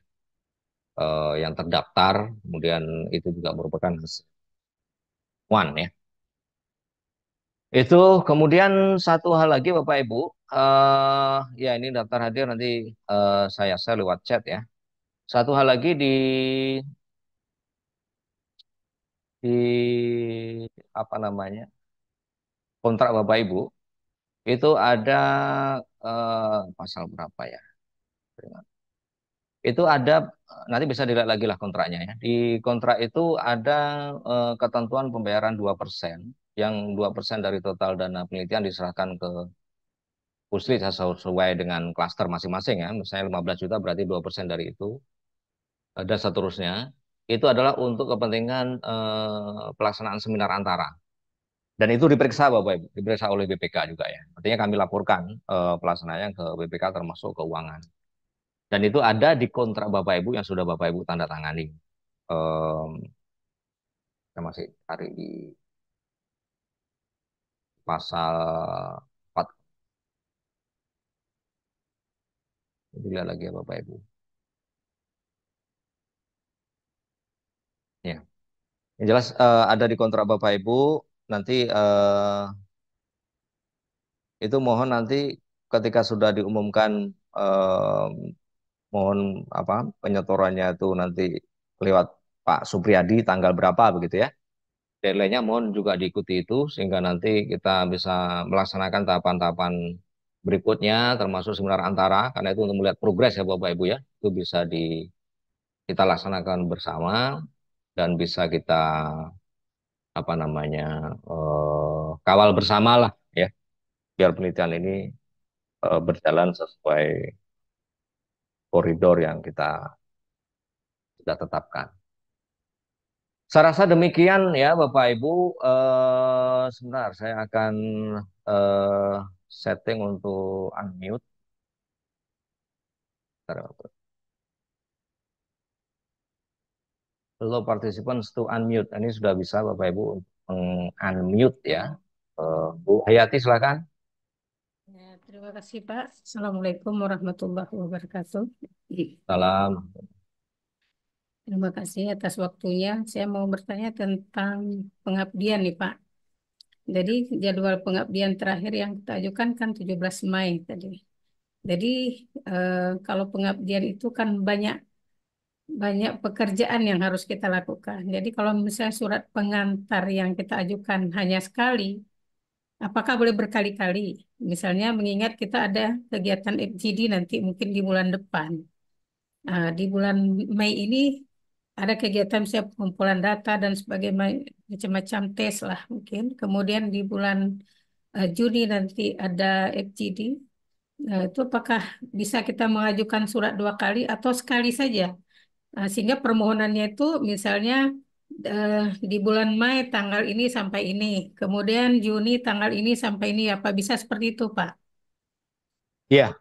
uh, yang terdaftar, kemudian itu juga merupakan one ya. Itu kemudian satu hal lagi Bapak Ibu, uh, ya ini daftar hadir nanti uh, saya share lewat chat ya. Satu hal lagi di di apa namanya kontrak bapak ibu itu ada eh, pasal berapa ya? Itu ada nanti bisa dilihat lagi lah kontraknya ya. Di kontrak itu ada eh, ketentuan pembayaran dua persen yang dua persen dari total dana penelitian diserahkan ke Pusli sesuai dengan klaster masing-masing ya. Misalnya 15 juta berarti dua persen dari itu. ada eh, seterusnya itu adalah untuk kepentingan eh, pelaksanaan seminar antara. Dan itu diperiksa Bapak Ibu, diperiksa oleh BPK juga ya. Artinya kami laporkan eh, pelaksanaannya ke BPK termasuk keuangan. Dan itu ada di kontrak Bapak Ibu yang sudah Bapak Ibu tanda tangani. Eh, saya masih cari di pasal 4. Dilihat lagi ya Bapak Ibu. Ya. Yang jelas uh, ada di kontrak Bapak Ibu nanti uh, itu mohon nanti ketika sudah diumumkan uh, mohon apa penyetorannya itu nanti lewat Pak Supriyadi tanggal berapa begitu ya. deadline mohon juga diikuti itu sehingga nanti kita bisa melaksanakan tahapan-tahapan berikutnya termasuk seminar antara karena itu untuk melihat progres ya Bapak Ibu ya. Itu bisa di kita laksanakan bersama dan bisa kita apa namanya uh, kawal lah ya biar penelitian ini uh, berjalan sesuai koridor yang kita sudah tetapkan. Saya rasa demikian ya Bapak Ibu. Uh, sebentar saya akan uh, setting untuk unmute. Bentar, Hello participants to unmute. Ini sudah bisa Bapak Ibu unmute ya. Eh, Bu Hayati silakan. Ya, terima kasih Pak. Assalamualaikum warahmatullahi wabarakatuh. Salam. Terima kasih atas waktunya. Saya mau bertanya tentang pengabdian nih Pak. Jadi jadwal pengabdian terakhir yang kita ajukan kan 17 Mei tadi. Jadi eh, kalau pengabdian itu kan banyak banyak pekerjaan yang harus kita lakukan. Jadi kalau misalnya surat pengantar yang kita ajukan hanya sekali, apakah boleh berkali-kali? Misalnya mengingat kita ada kegiatan FGD nanti mungkin di bulan depan. Nah, di bulan Mei ini ada kegiatan saya pengumpulan data dan sebagai macam-macam tes lah mungkin. Kemudian di bulan uh, Juni nanti ada FGD. Nah, eh, itu apakah bisa kita mengajukan surat dua kali atau sekali saja? Nah, sehingga permohonannya itu misalnya uh, di bulan Mei tanggal ini sampai ini, kemudian Juni tanggal ini sampai ini, apa bisa seperti itu, Pak? Iya,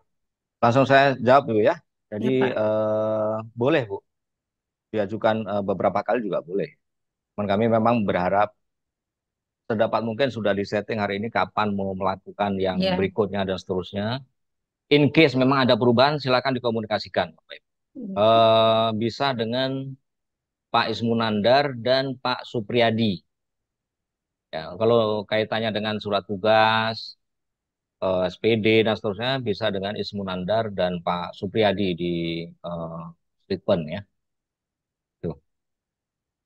langsung saya jawab dulu ya. Jadi ya, uh, boleh Bu, diajukan uh, beberapa kali juga boleh. Cuman kami memang berharap terdapat mungkin sudah di setting hari ini kapan mau melakukan yang ya. berikutnya dan seterusnya. In case memang ada perubahan, silakan dikomunikasikan, Bapak Ibu uh, bisa dengan Pak Ismunandar dan Pak Supriyadi. Ya, kalau kaitannya dengan surat tugas, uh, eh, SPD dan seterusnya bisa dengan Ismunandar dan Pak Supriyadi di uh, ya.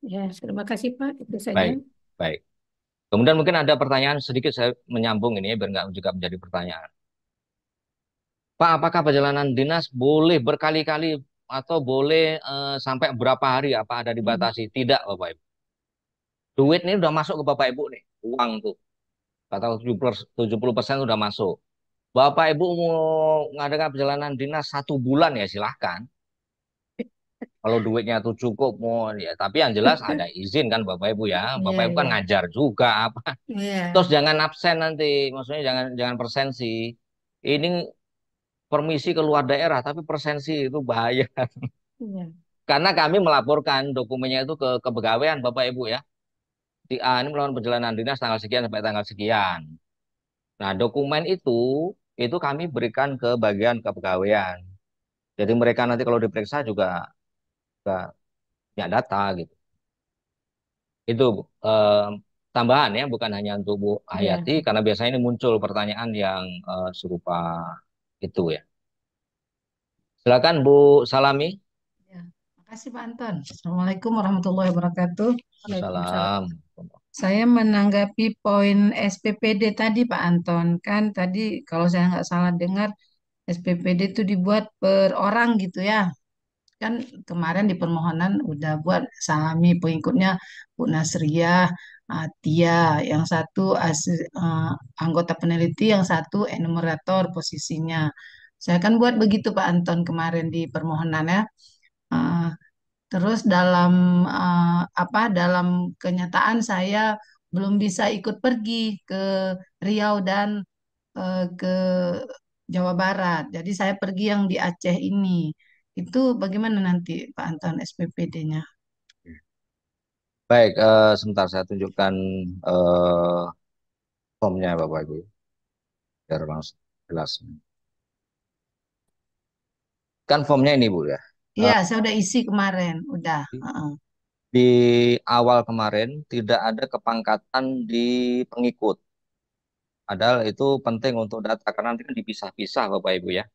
Ya, terima kasih Pak. Itu saja. Baik, baik. Kemudian mungkin ada pertanyaan sedikit saya menyambung ini ya, biar nggak juga menjadi pertanyaan. Pak, apakah perjalanan dinas boleh berkali-kali atau boleh uh, sampai berapa hari apa ada dibatasi? Hmm. Tidak, Bapak Ibu. Duit ini udah masuk ke Bapak Ibu nih, uang tuh. Kata 70 persen udah masuk. Bapak Ibu mau ngadakan perjalanan dinas satu bulan ya silahkan. Kalau duitnya tuh cukup mau ya, tapi yang jelas ada izin kan Bapak Ibu ya. Iya, Bapak yeah, Ibu kan yeah. ngajar juga apa. Yeah. Terus jangan absen nanti, maksudnya jangan jangan persensi. Ini permisi keluar daerah, tapi persensi itu bahaya. Iya. Karena kami melaporkan dokumennya itu ke kepegawaian Bapak Ibu ya. Di A ah, ini melawan perjalanan dinas tanggal sekian sampai tanggal sekian. Nah, dokumen itu itu kami berikan ke bagian kepegawaian. Jadi mereka nanti kalau diperiksa juga juga punya data gitu. Itu eh, tambahan ya, bukan hanya untuk Bu Hayati, yeah. karena biasanya ini muncul pertanyaan yang eh, serupa itu ya. Silakan Bu Salami. Ya, kasih Pak Anton. Assalamualaikum warahmatullahi wabarakatuh. Salam. Saya menanggapi poin SPPD tadi Pak Anton. Kan tadi kalau saya nggak salah dengar SPPD itu dibuat per orang gitu ya. Kan kemarin di permohonan udah buat Salami pengikutnya Bu Nasriyah, Atia, yang satu as, uh, anggota peneliti, yang satu enumerator posisinya. Saya kan buat begitu Pak Anton kemarin di permohonan ya. Uh, terus dalam uh, apa dalam kenyataan saya belum bisa ikut pergi ke Riau dan uh, ke Jawa Barat. Jadi saya pergi yang di Aceh ini. Itu bagaimana nanti Pak Anton SPPD-nya? Baik, uh, sebentar saya tunjukkan uh, formnya Bapak Ibu. Biar langsung jelas. Kan formnya ini Bu ya? Iya, uh, saya udah isi kemarin, udah. Uh -uh. Di awal kemarin tidak ada kepangkatan di pengikut. Padahal itu penting untuk data karena nanti kan dipisah-pisah Bapak Ibu ya.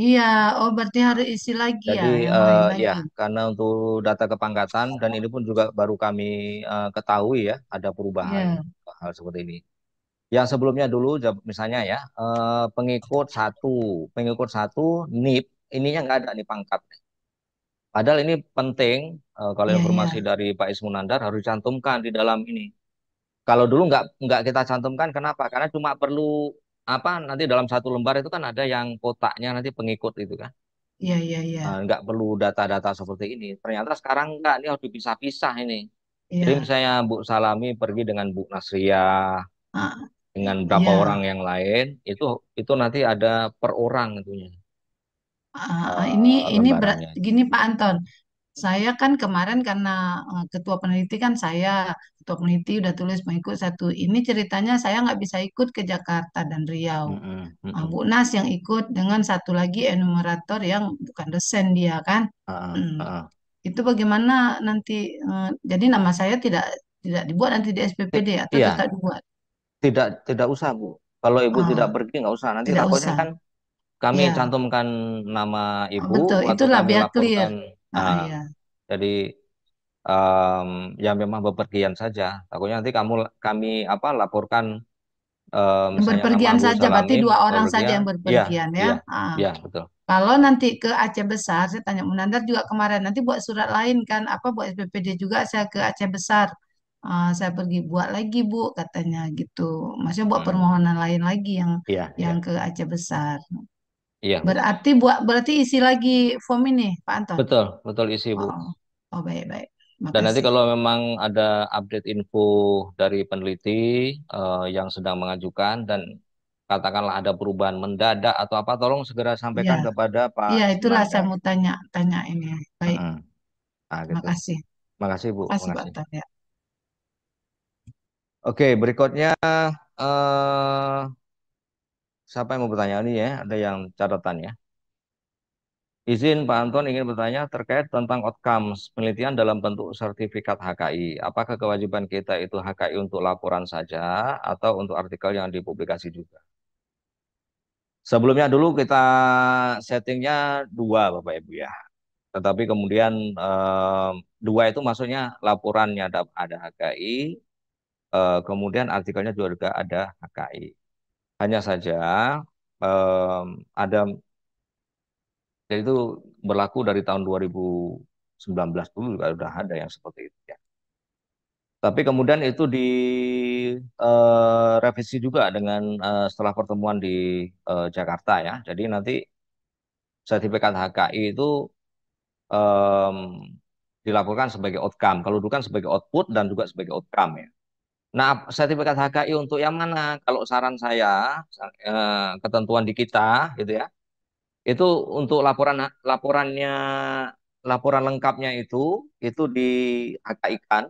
Iya, oh berarti harus isi lagi ya Jadi yang lain eh, ya, karena untuk data kepangkatan dan ini pun juga baru kami uh, ketahui ya ada perubahan yeah. hal seperti ini. Yang sebelumnya dulu misalnya ya uh, pengikut satu, pengikut satu NIP ininya nggak ada nih pangkat. Padahal ini penting uh, kalau yeah, informasi informasi dari Pak Ismunandar harus dicantumkan di dalam ini. Kalau dulu nggak nggak kita cantumkan, kenapa? Karena cuma perlu apa nanti dalam satu lembar itu kan ada yang kotaknya nanti pengikut itu kan. Iya iya iya. Enggak nggak perlu data-data seperti ini. Ternyata sekarang enggak ini harus dipisah-pisah ini. Ya. Jadi misalnya Bu Salami pergi dengan Bu Nasria, ah, dengan iya. berapa ya. orang yang lain, itu itu nanti ada per orang tentunya. Uh, ah, ah, ini uh, ini ber, gini Pak Anton, saya kan kemarin karena eh, ketua peneliti kan saya ketua peneliti udah tulis mengikut satu ini ceritanya saya nggak bisa ikut ke Jakarta dan Riau mm -hmm. Mm Bu Nas yang ikut dengan satu lagi enumerator yang bukan dosen dia kan uh, uh. itu bagaimana nanti uh, jadi nama saya tidak tidak dibuat nanti di SPPD atau iya. tidak dibuat tidak tidak usah Bu kalau ibu uh, tidak pergi nggak usah nanti usah. kan kami iya. cantumkan nama ibu oh, betul. atau itulah biar clear Nah, ah, iya. Jadi um, ya memang bepergian saja. Takutnya nanti kamu kami apa laporkan um, berpergian saja, berarti dua orang berpergian. saja yang iya, berpergian ya. Ya, ah. ya betul. Kalau nanti ke Aceh Besar, saya tanya Munandar juga kemarin nanti buat surat lain kan, apa buat SPPD juga saya ke Aceh Besar. Uh, saya pergi buat lagi Bu katanya gitu. Maksudnya buat hmm. permohonan lain lagi yang yeah, yang yeah. ke Aceh Besar. Iya. Berarti buat berarti isi lagi form ini, Pak Anton. Betul, betul isi, Bu. Oh, oh baik, baik. Makasih. Dan nanti kalau memang ada update info dari peneliti uh, yang sedang mengajukan dan katakanlah ada perubahan mendadak atau apa, tolong segera sampaikan ya. kepada Pak. Iya, itulah Maka. saya mau tanya, tanya ini. Baik. Terima kasih. nah, gitu. Makasih. Makasih, Bu. Makasih, Makasih. Pak Anton, ya. Oke, berikutnya uh, Siapa yang mau bertanya ini ya? Ada yang catatannya. Izin Pak Anton ingin bertanya terkait tentang outcomes penelitian dalam bentuk sertifikat HKI. Apakah kewajiban kita itu HKI untuk laporan saja atau untuk artikel yang dipublikasi juga? Sebelumnya dulu kita settingnya dua Bapak Ibu ya. Tetapi kemudian eh, dua itu maksudnya laporannya ada, ada HKI, eh, kemudian artikelnya juga ada HKI. Hanya saja um, ada jadi itu berlaku dari tahun 2019 dulu juga sudah ada yang seperti itu ya. Tapi kemudian itu di uh, revisi juga dengan uh, setelah pertemuan di uh, Jakarta ya. Jadi nanti sertifikat HKI itu um, dilakukan sebagai outcome. Kalau dulu kan sebagai output dan juga sebagai outcome ya. Nah, sertifikat HKI untuk yang mana? Kalau saran saya, eh, ketentuan di kita, gitu ya, itu untuk laporan laporannya laporan lengkapnya itu itu di HKI kan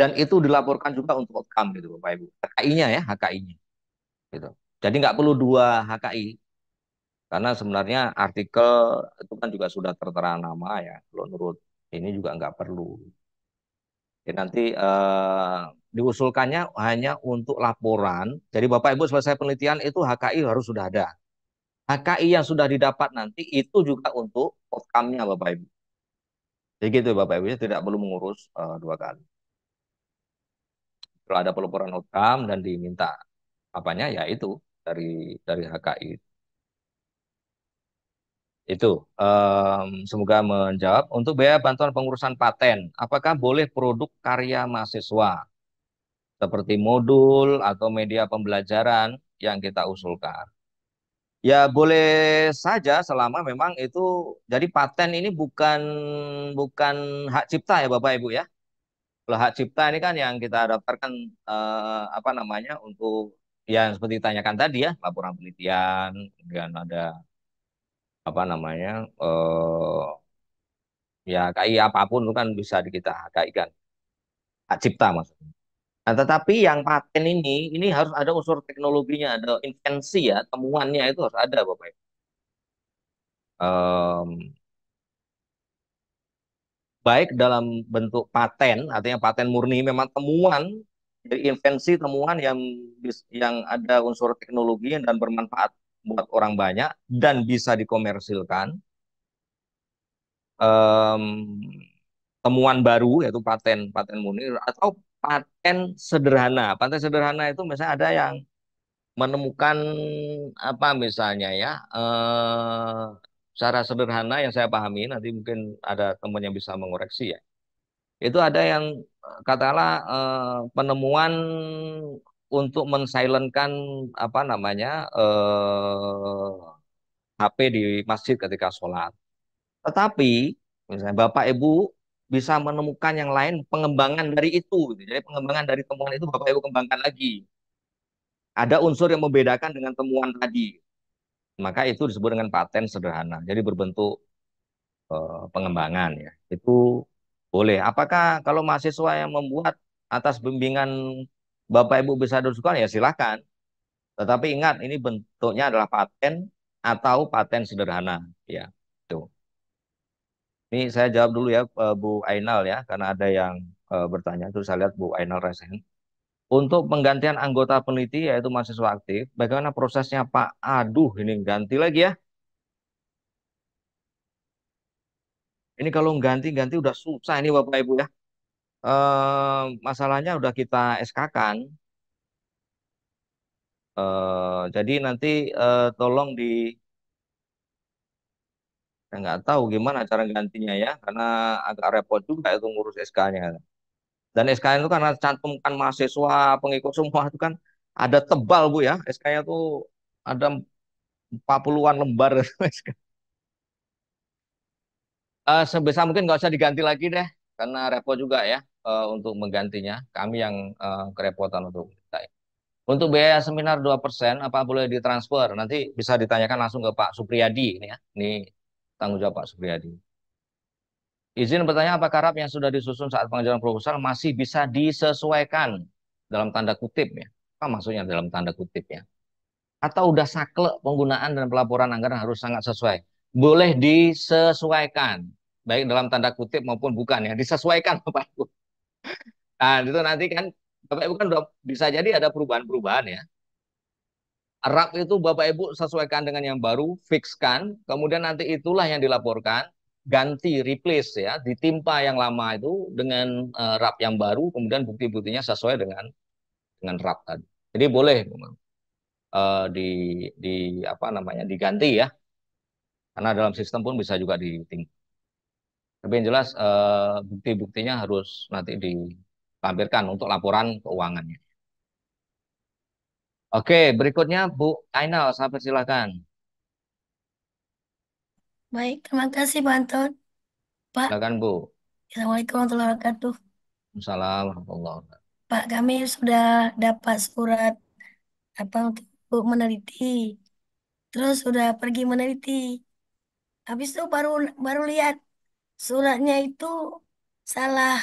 dan itu dilaporkan juga untuk outcome gitu Bapak Ibu. HKI-nya ya, HKI-nya. Gitu. Jadi nggak perlu dua HKI. Karena sebenarnya artikel itu kan juga sudah tertera nama ya. Kalau menurut ini juga nggak perlu. Jadi nanti eh, diusulkannya hanya untuk laporan. Jadi Bapak Ibu selesai penelitian itu HKI harus sudah ada. HKI yang sudah didapat nanti itu juga untuk outcome-nya Bapak Ibu. Jadi gitu Bapak Ibu, ya, tidak perlu mengurus uh, dua kali. Kalau ada pelaporan outcome dan diminta apanya ya itu dari dari HKI. Itu um, semoga menjawab. Untuk biaya bantuan pengurusan paten, apakah boleh produk karya mahasiswa? seperti modul atau media pembelajaran yang kita usulkan. Ya boleh saja selama memang itu jadi paten ini bukan bukan hak cipta ya Bapak Ibu ya. Kalau hak cipta ini kan yang kita daftarkan eh, apa namanya untuk yang seperti ditanyakan tadi ya laporan penelitian kemudian ada apa namanya eh, ya KI apapun itu kan bisa kita KI kan hak cipta maksudnya. Nah, tetapi yang paten ini, ini harus ada unsur teknologinya, ada invensi ya, temuannya itu harus ada, Bapak. Um, baik dalam bentuk paten, artinya paten murni memang temuan, jadi invensi temuan yang yang ada unsur teknologi dan bermanfaat buat orang banyak dan bisa dikomersilkan. Um, temuan baru yaitu paten paten murni atau paten sederhana. Paten sederhana itu misalnya ada yang menemukan apa misalnya ya eh, secara sederhana yang saya pahami nanti mungkin ada teman yang bisa mengoreksi ya. Itu ada yang katakanlah eh, penemuan untuk mensilenkan apa namanya eh, HP di masjid ketika sholat. Tetapi misalnya bapak ibu bisa menemukan yang lain pengembangan dari itu. Gitu. Jadi pengembangan dari temuan itu Bapak Ibu kembangkan lagi. Ada unsur yang membedakan dengan temuan tadi. Maka itu disebut dengan paten sederhana. Jadi berbentuk uh, pengembangan ya. Itu boleh. Apakah kalau mahasiswa yang membuat atas bimbingan Bapak Ibu bisa dosukan ya silahkan. Tetapi ingat ini bentuknya adalah paten atau paten sederhana ya. Ini saya jawab dulu ya eh, Bu Ainal ya, karena ada yang eh, bertanya. Terus saya lihat Bu Ainal resen. Untuk penggantian anggota peneliti yaitu mahasiswa aktif, bagaimana prosesnya Pak? Aduh, ini ganti lagi ya. Ini kalau ganti-ganti udah susah ini Bapak Ibu ya. E, masalahnya udah kita SK-kan. E, jadi nanti e, tolong di Nah, nggak tahu gimana cara gantinya ya karena agak repot juga itu ngurus SK-nya dan SK itu karena cantumkan mahasiswa pengikut semua itu kan ada tebal bu ya SK-nya itu ada 40-an lembar SK. Uh, eh, sebisa mungkin nggak usah diganti lagi deh karena repot juga ya uh, untuk menggantinya kami yang uh, kerepotan untuk kita. Ya. Untuk biaya seminar 2% apa boleh ditransfer? Nanti bisa ditanyakan langsung ke Pak Supriyadi ini ya. Ini tanggung jawab Pak Supriyadi. Izin bertanya apakah RAP yang sudah disusun saat pengajuan proposal masih bisa disesuaikan dalam tanda kutip ya? Apa maksudnya dalam tanda kutip ya? Atau udah saklek penggunaan dan pelaporan anggaran harus sangat sesuai? Boleh disesuaikan, baik dalam tanda kutip maupun bukan ya. Disesuaikan Bapak Ibu. Nah itu nanti kan Bapak Ibu kan bisa jadi ada perubahan-perubahan ya. RAP itu Bapak Ibu sesuaikan dengan yang baru, fixkan, kemudian nanti itulah yang dilaporkan, ganti, replace ya, ditimpa yang lama itu dengan uh, eh, RAP yang baru, kemudian bukti-buktinya sesuai dengan dengan RAP tadi. Jadi boleh memang uh, di di apa namanya diganti ya, karena dalam sistem pun bisa juga ditimpa. Tapi yang jelas uh, bukti-buktinya harus nanti ditampilkan untuk laporan keuangannya. Oke, berikutnya Bu Ainal, saya persilahkan. Baik, terima kasih Pak Anton. Pak. Silakan Bu. Assalamualaikum warahmatullahi wabarakatuh. Assalamualaikum warahmatullahi wabarakatuh. Pak, kami sudah dapat surat apa untuk meneliti. Terus sudah pergi meneliti. Habis itu baru baru lihat suratnya itu salah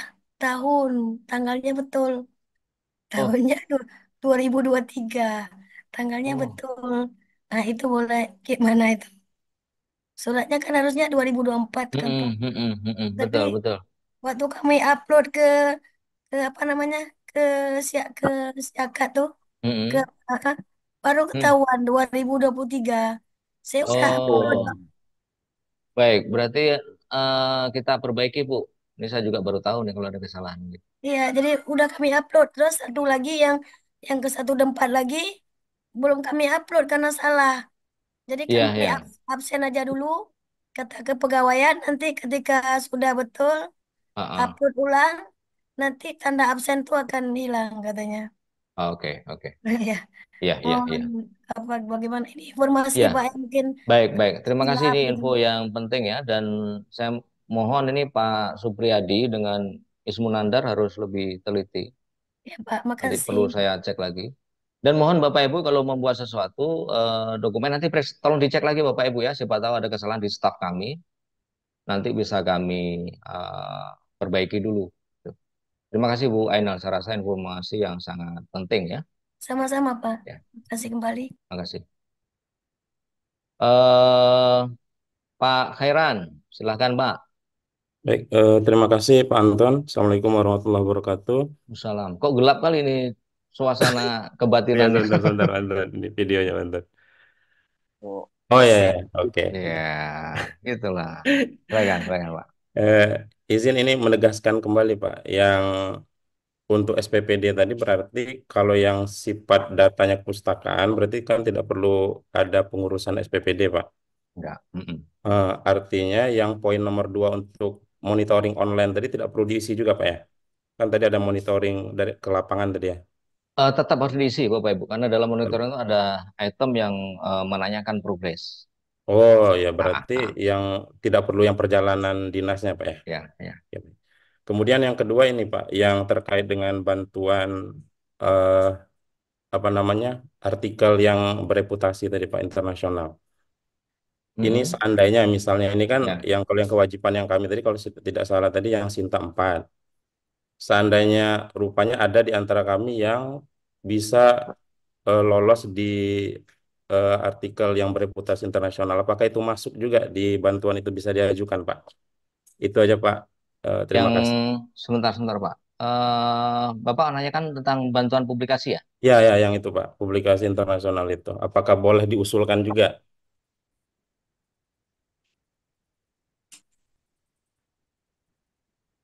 tahun, tanggalnya betul. Oh. Tahunnya oh. 2023. Tanggalnya Oh, betul. Nah, itu boleh gimana itu? Suratnya kan harusnya 2024 kan, Pak. Mm-mm, mm-mm, mm-mm. Tapi betul betul. waktu kami upload ke ke apa namanya? ke siak ke siakat tuh hmm, hmm. ke Mm-mm, apa, baru mm. ketahuan 2023. Saya udah oh. upload, Oh, baik. Berarti uh, kita perbaiki Bu. Ini saya juga baru tahu nih kalau ada kesalahan. Iya, jadi udah kami upload. Terus satu lagi yang yang ke satu tempat lagi belum kami upload karena salah. Jadi iya, kami yeah, absen aja dulu kata kepegawaian nanti ketika sudah betul uh upload ulang nanti tanda absen itu akan hilang katanya. Ah, oke, oke. Okay, Iya. Iya, iya, iya, Apa bagaimana ini informasi ya. Pak mungkin Baik, baik. Terima kasih ini info yang penting ya dan saya mohon ini Pak Supriyadi dengan Ismunandar harus lebih teliti. Ya, Pak, Nanti makasih. perlu saya cek lagi. Dan mohon Bapak Ibu kalau membuat sesuatu eh, dokumen nanti pres, tolong dicek lagi Bapak Ibu ya, siapa tahu ada kesalahan di staf kami. Nanti bisa kami eh, perbaiki dulu. Terima kasih Bu Ainal, saya rasa informasi yang sangat penting ya. Sama-sama Pak. Ya. Terima kasih kembali. Terima kasih. Eh, Pak Khairan, silahkan Pak. Baik, eh, terima kasih Pak Anton. Assalamualaikum warahmatullahi wabarakatuh. Salam. Kok gelap kali ini suasana kebatinan? ya, bentar, bentar, Ini videonya bentar. Oh, oh ya, yeah. oke. Okay. Ya, itulah. Silakan, silakan Pak. Eh, izin ini menegaskan kembali Pak, yang untuk SPPD tadi berarti kalau yang sifat datanya pustakaan berarti kan tidak perlu ada pengurusan SPPD Pak. Enggak. Mm -mm. artinya yang poin nomor dua untuk monitoring online tadi tidak perlu diisi juga Pak ya? Kan tadi ada monitoring dari ke lapangan tadi ya? Uh, tetap harus diisi Bapak Ibu, karena dalam monitoring itu ada item yang uh, menanyakan progres. Oh ya nah, berarti ah, ah. yang tidak perlu yang perjalanan dinasnya Pak ya? Ya, ya. Kemudian yang kedua ini Pak, yang terkait dengan bantuan uh, apa namanya artikel yang bereputasi tadi Pak internasional. Ini hmm. seandainya misalnya ini kan ya. yang kalau yang kewajiban yang kami tadi kalau tidak salah tadi yang Sinta 4. Seandainya rupanya ada di antara kami yang bisa uh, lolos di uh, artikel yang bereputasi internasional, apakah itu masuk juga di bantuan itu bisa diajukan, Pak? Itu aja, Pak. Uh, terima yang... kasih. Sebentar, sebentar, Pak. Uh, Bapak kan tentang bantuan publikasi ya? Ya, ya, yang itu Pak, publikasi internasional itu. Apakah boleh diusulkan juga?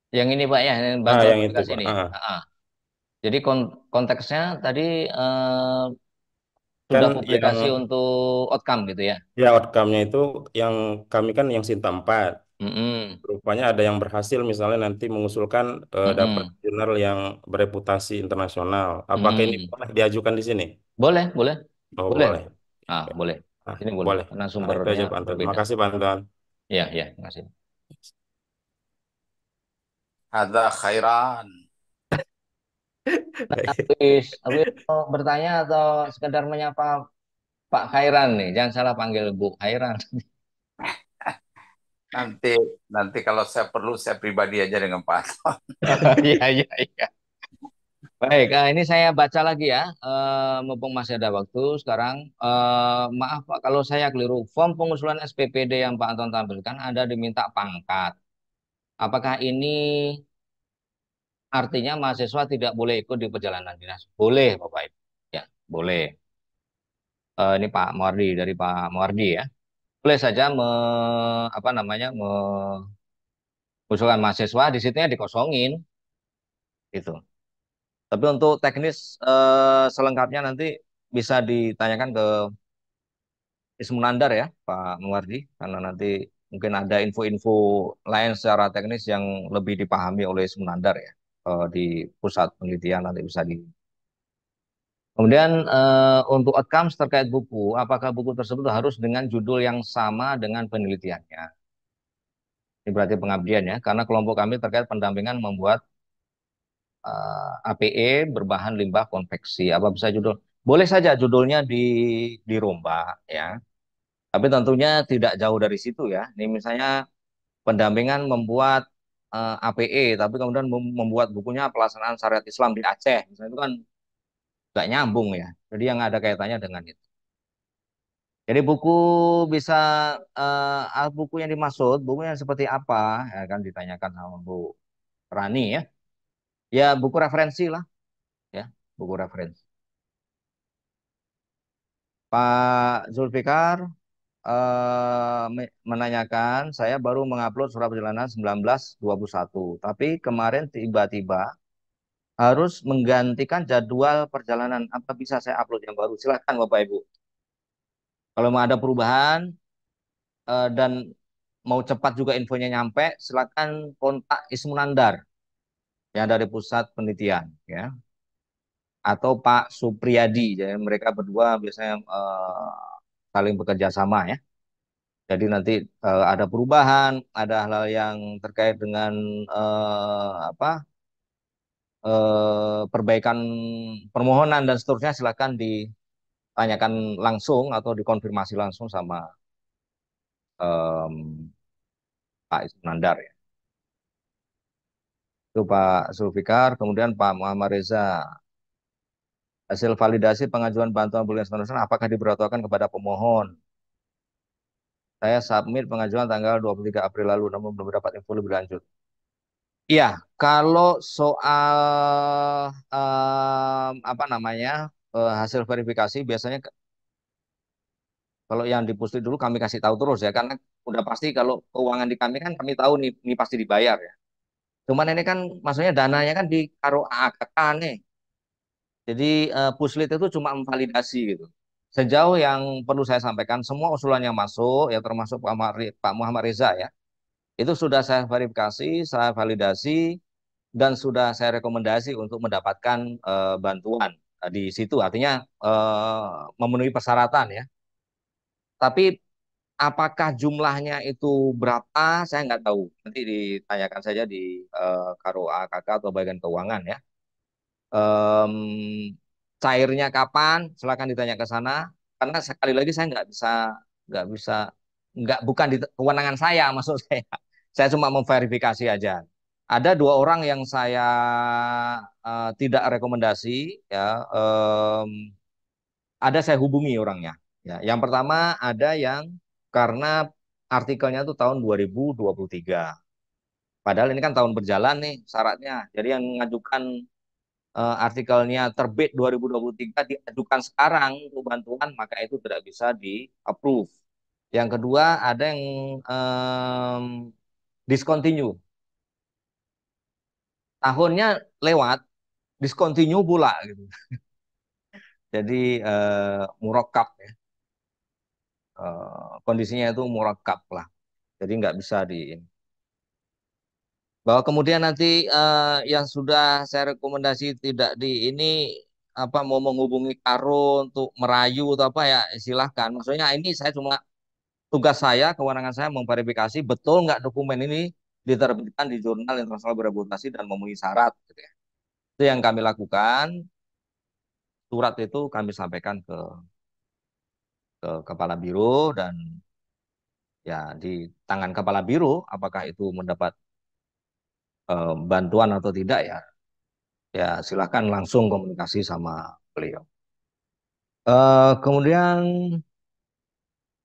Yang ini Pak ya, yang bahas ah, yang itu, ini. Ah. Ah. Jadi konteksnya tadi eh, kan sudah publikasi yang, untuk outcome gitu ya? Ya, outcome-nya itu yang kami kan yang Sinta 4. Mm -hmm. Rupanya ada yang berhasil misalnya nanti mengusulkan eh, mm -hmm. dapat jurnal yang bereputasi internasional. Apakah mm -hmm. ini boleh diajukan di sini? Boleh, boleh. Oh, boleh. boleh. Ah, boleh. Ah, ini boleh. boleh. Karena ah, sumbernya nah, Terima kasih, Pak Anton. Iya, iya. Terima kasih. Ada khairan. habis, habis mau bertanya atau sekedar menyapa Pak Khairan nih, jangan salah panggil Bu Khairan. Nanti nanti kalau saya perlu saya pribadi aja dengan Pak Anton. Iya iya iya. Baik, eh, ini saya baca lagi ya, eh, mumpung masih ada waktu sekarang. Eh, maaf Pak, kalau saya keliru, form pengusulan SPPD yang Pak Anton tampilkan ada diminta pangkat. Apakah ini artinya mahasiswa tidak boleh ikut di perjalanan dinas? Boleh, Bapak Ibu. Ya, boleh. E, ini Pak Mardi dari Pak Mardi ya. Boleh saja me, apa namanya me, mahasiswa di situnya dikosongin gitu. Tapi untuk teknis e, selengkapnya nanti bisa ditanyakan ke Ismunandar ya Pak Mardi, karena nanti mungkin ada info-info lain secara teknis yang lebih dipahami oleh Sunandar ya eh, di pusat penelitian nanti bisa di Kemudian eh, untuk outcomes terkait buku, apakah buku tersebut harus dengan judul yang sama dengan penelitiannya? Ini berarti pengabdian ya, karena kelompok kami terkait pendampingan membuat eh, APE berbahan limbah konveksi. Apa bisa judul? Boleh saja judulnya di dirombak ya. Tapi tentunya tidak jauh dari situ ya. Ini misalnya pendampingan membuat uh, eh, APE, tapi kemudian membuat bukunya pelaksanaan syariat Islam di Aceh, misalnya itu kan nggak nyambung ya. Jadi yang ada kaitannya dengan itu. Jadi buku bisa uh, buku yang dimaksud, buku yang seperti apa? Ya kan ditanyakan sama Bu Rani ya. Ya buku referensi lah, ya buku referensi. Pak Zulfikar, uh, menanyakan, saya baru mengupload surat perjalanan 1921. Tapi kemarin tiba-tiba harus menggantikan jadwal perjalanan. Apa bisa saya upload yang baru? Silakan Bapak Ibu. Kalau mau ada perubahan uh, dan mau cepat juga infonya nyampe, silakan kontak Ismunandar yang dari pusat penelitian ya. Atau Pak Supriyadi, jadi ya. mereka berdua biasanya uh, saling bekerja sama ya. Jadi nanti uh, ada perubahan, ada hal-hal yang terkait dengan uh, apa uh, perbaikan permohonan dan seterusnya silakan ditanyakan langsung atau dikonfirmasi langsung sama um, Pak Isnandar ya. Itu Pak Zulfikar, kemudian Pak Muhammad Reza hasil validasi pengajuan bantuan bulan internasional apakah diberitahukan kepada pemohon. Saya submit pengajuan tanggal 23 April lalu namun belum dapat info lebih lanjut. Iya, kalau soal um, apa namanya uh, hasil verifikasi biasanya kalau yang diposting dulu kami kasih tahu terus ya karena udah pasti kalau keuangan di kami kan kami tahu nih, nih pasti dibayar ya. Cuman ini kan maksudnya dananya kan di karo AKK nih. Jadi uh, eh, puslit itu cuma memvalidasi gitu. Sejauh yang perlu saya sampaikan, semua usulan yang masuk, ya termasuk Pak Muhammad, Pak Muhammad Reza ya, itu sudah saya verifikasi, saya validasi, dan sudah saya rekomendasi untuk mendapatkan uh, bantuan eh, di situ. Artinya uh, memenuhi persyaratan ya. Tapi apakah jumlahnya itu berapa, saya nggak tahu. Nanti ditanyakan saja di uh, KRO AKK atau bagian keuangan ya um, cairnya kapan silakan ditanya ke sana karena sekali lagi saya nggak bisa nggak bisa nggak bukan di kewenangan saya maksud saya saya cuma memverifikasi aja ada dua orang yang saya uh, tidak rekomendasi ya um, ada saya hubungi orangnya ya yang pertama ada yang karena artikelnya itu tahun 2023 padahal ini kan tahun berjalan nih syaratnya jadi yang mengajukan uh, artikelnya terbit 2023 diajukan sekarang untuk bantuan maka itu tidak bisa di approve. Yang kedua ada yang um, discontinue. Tahunnya lewat discontinue pula gitu. Jadi uh, eh, murakab ya. Uh, kondisinya itu murakab lah. Jadi nggak bisa di bahwa kemudian nanti uh, yang sudah saya rekomendasi tidak di ini apa mau menghubungi Karo untuk merayu atau apa ya silahkan maksudnya ini saya cuma tugas saya kewenangan saya memverifikasi betul nggak dokumen ini diterbitkan di jurnal internasional bereputasi dan memenuhi syarat gitu ya. itu yang kami lakukan surat itu kami sampaikan ke ke kepala biro dan ya di tangan kepala biro apakah itu mendapat Eh, bantuan atau tidak ya ya silahkan langsung komunikasi sama beliau. Uh, kemudian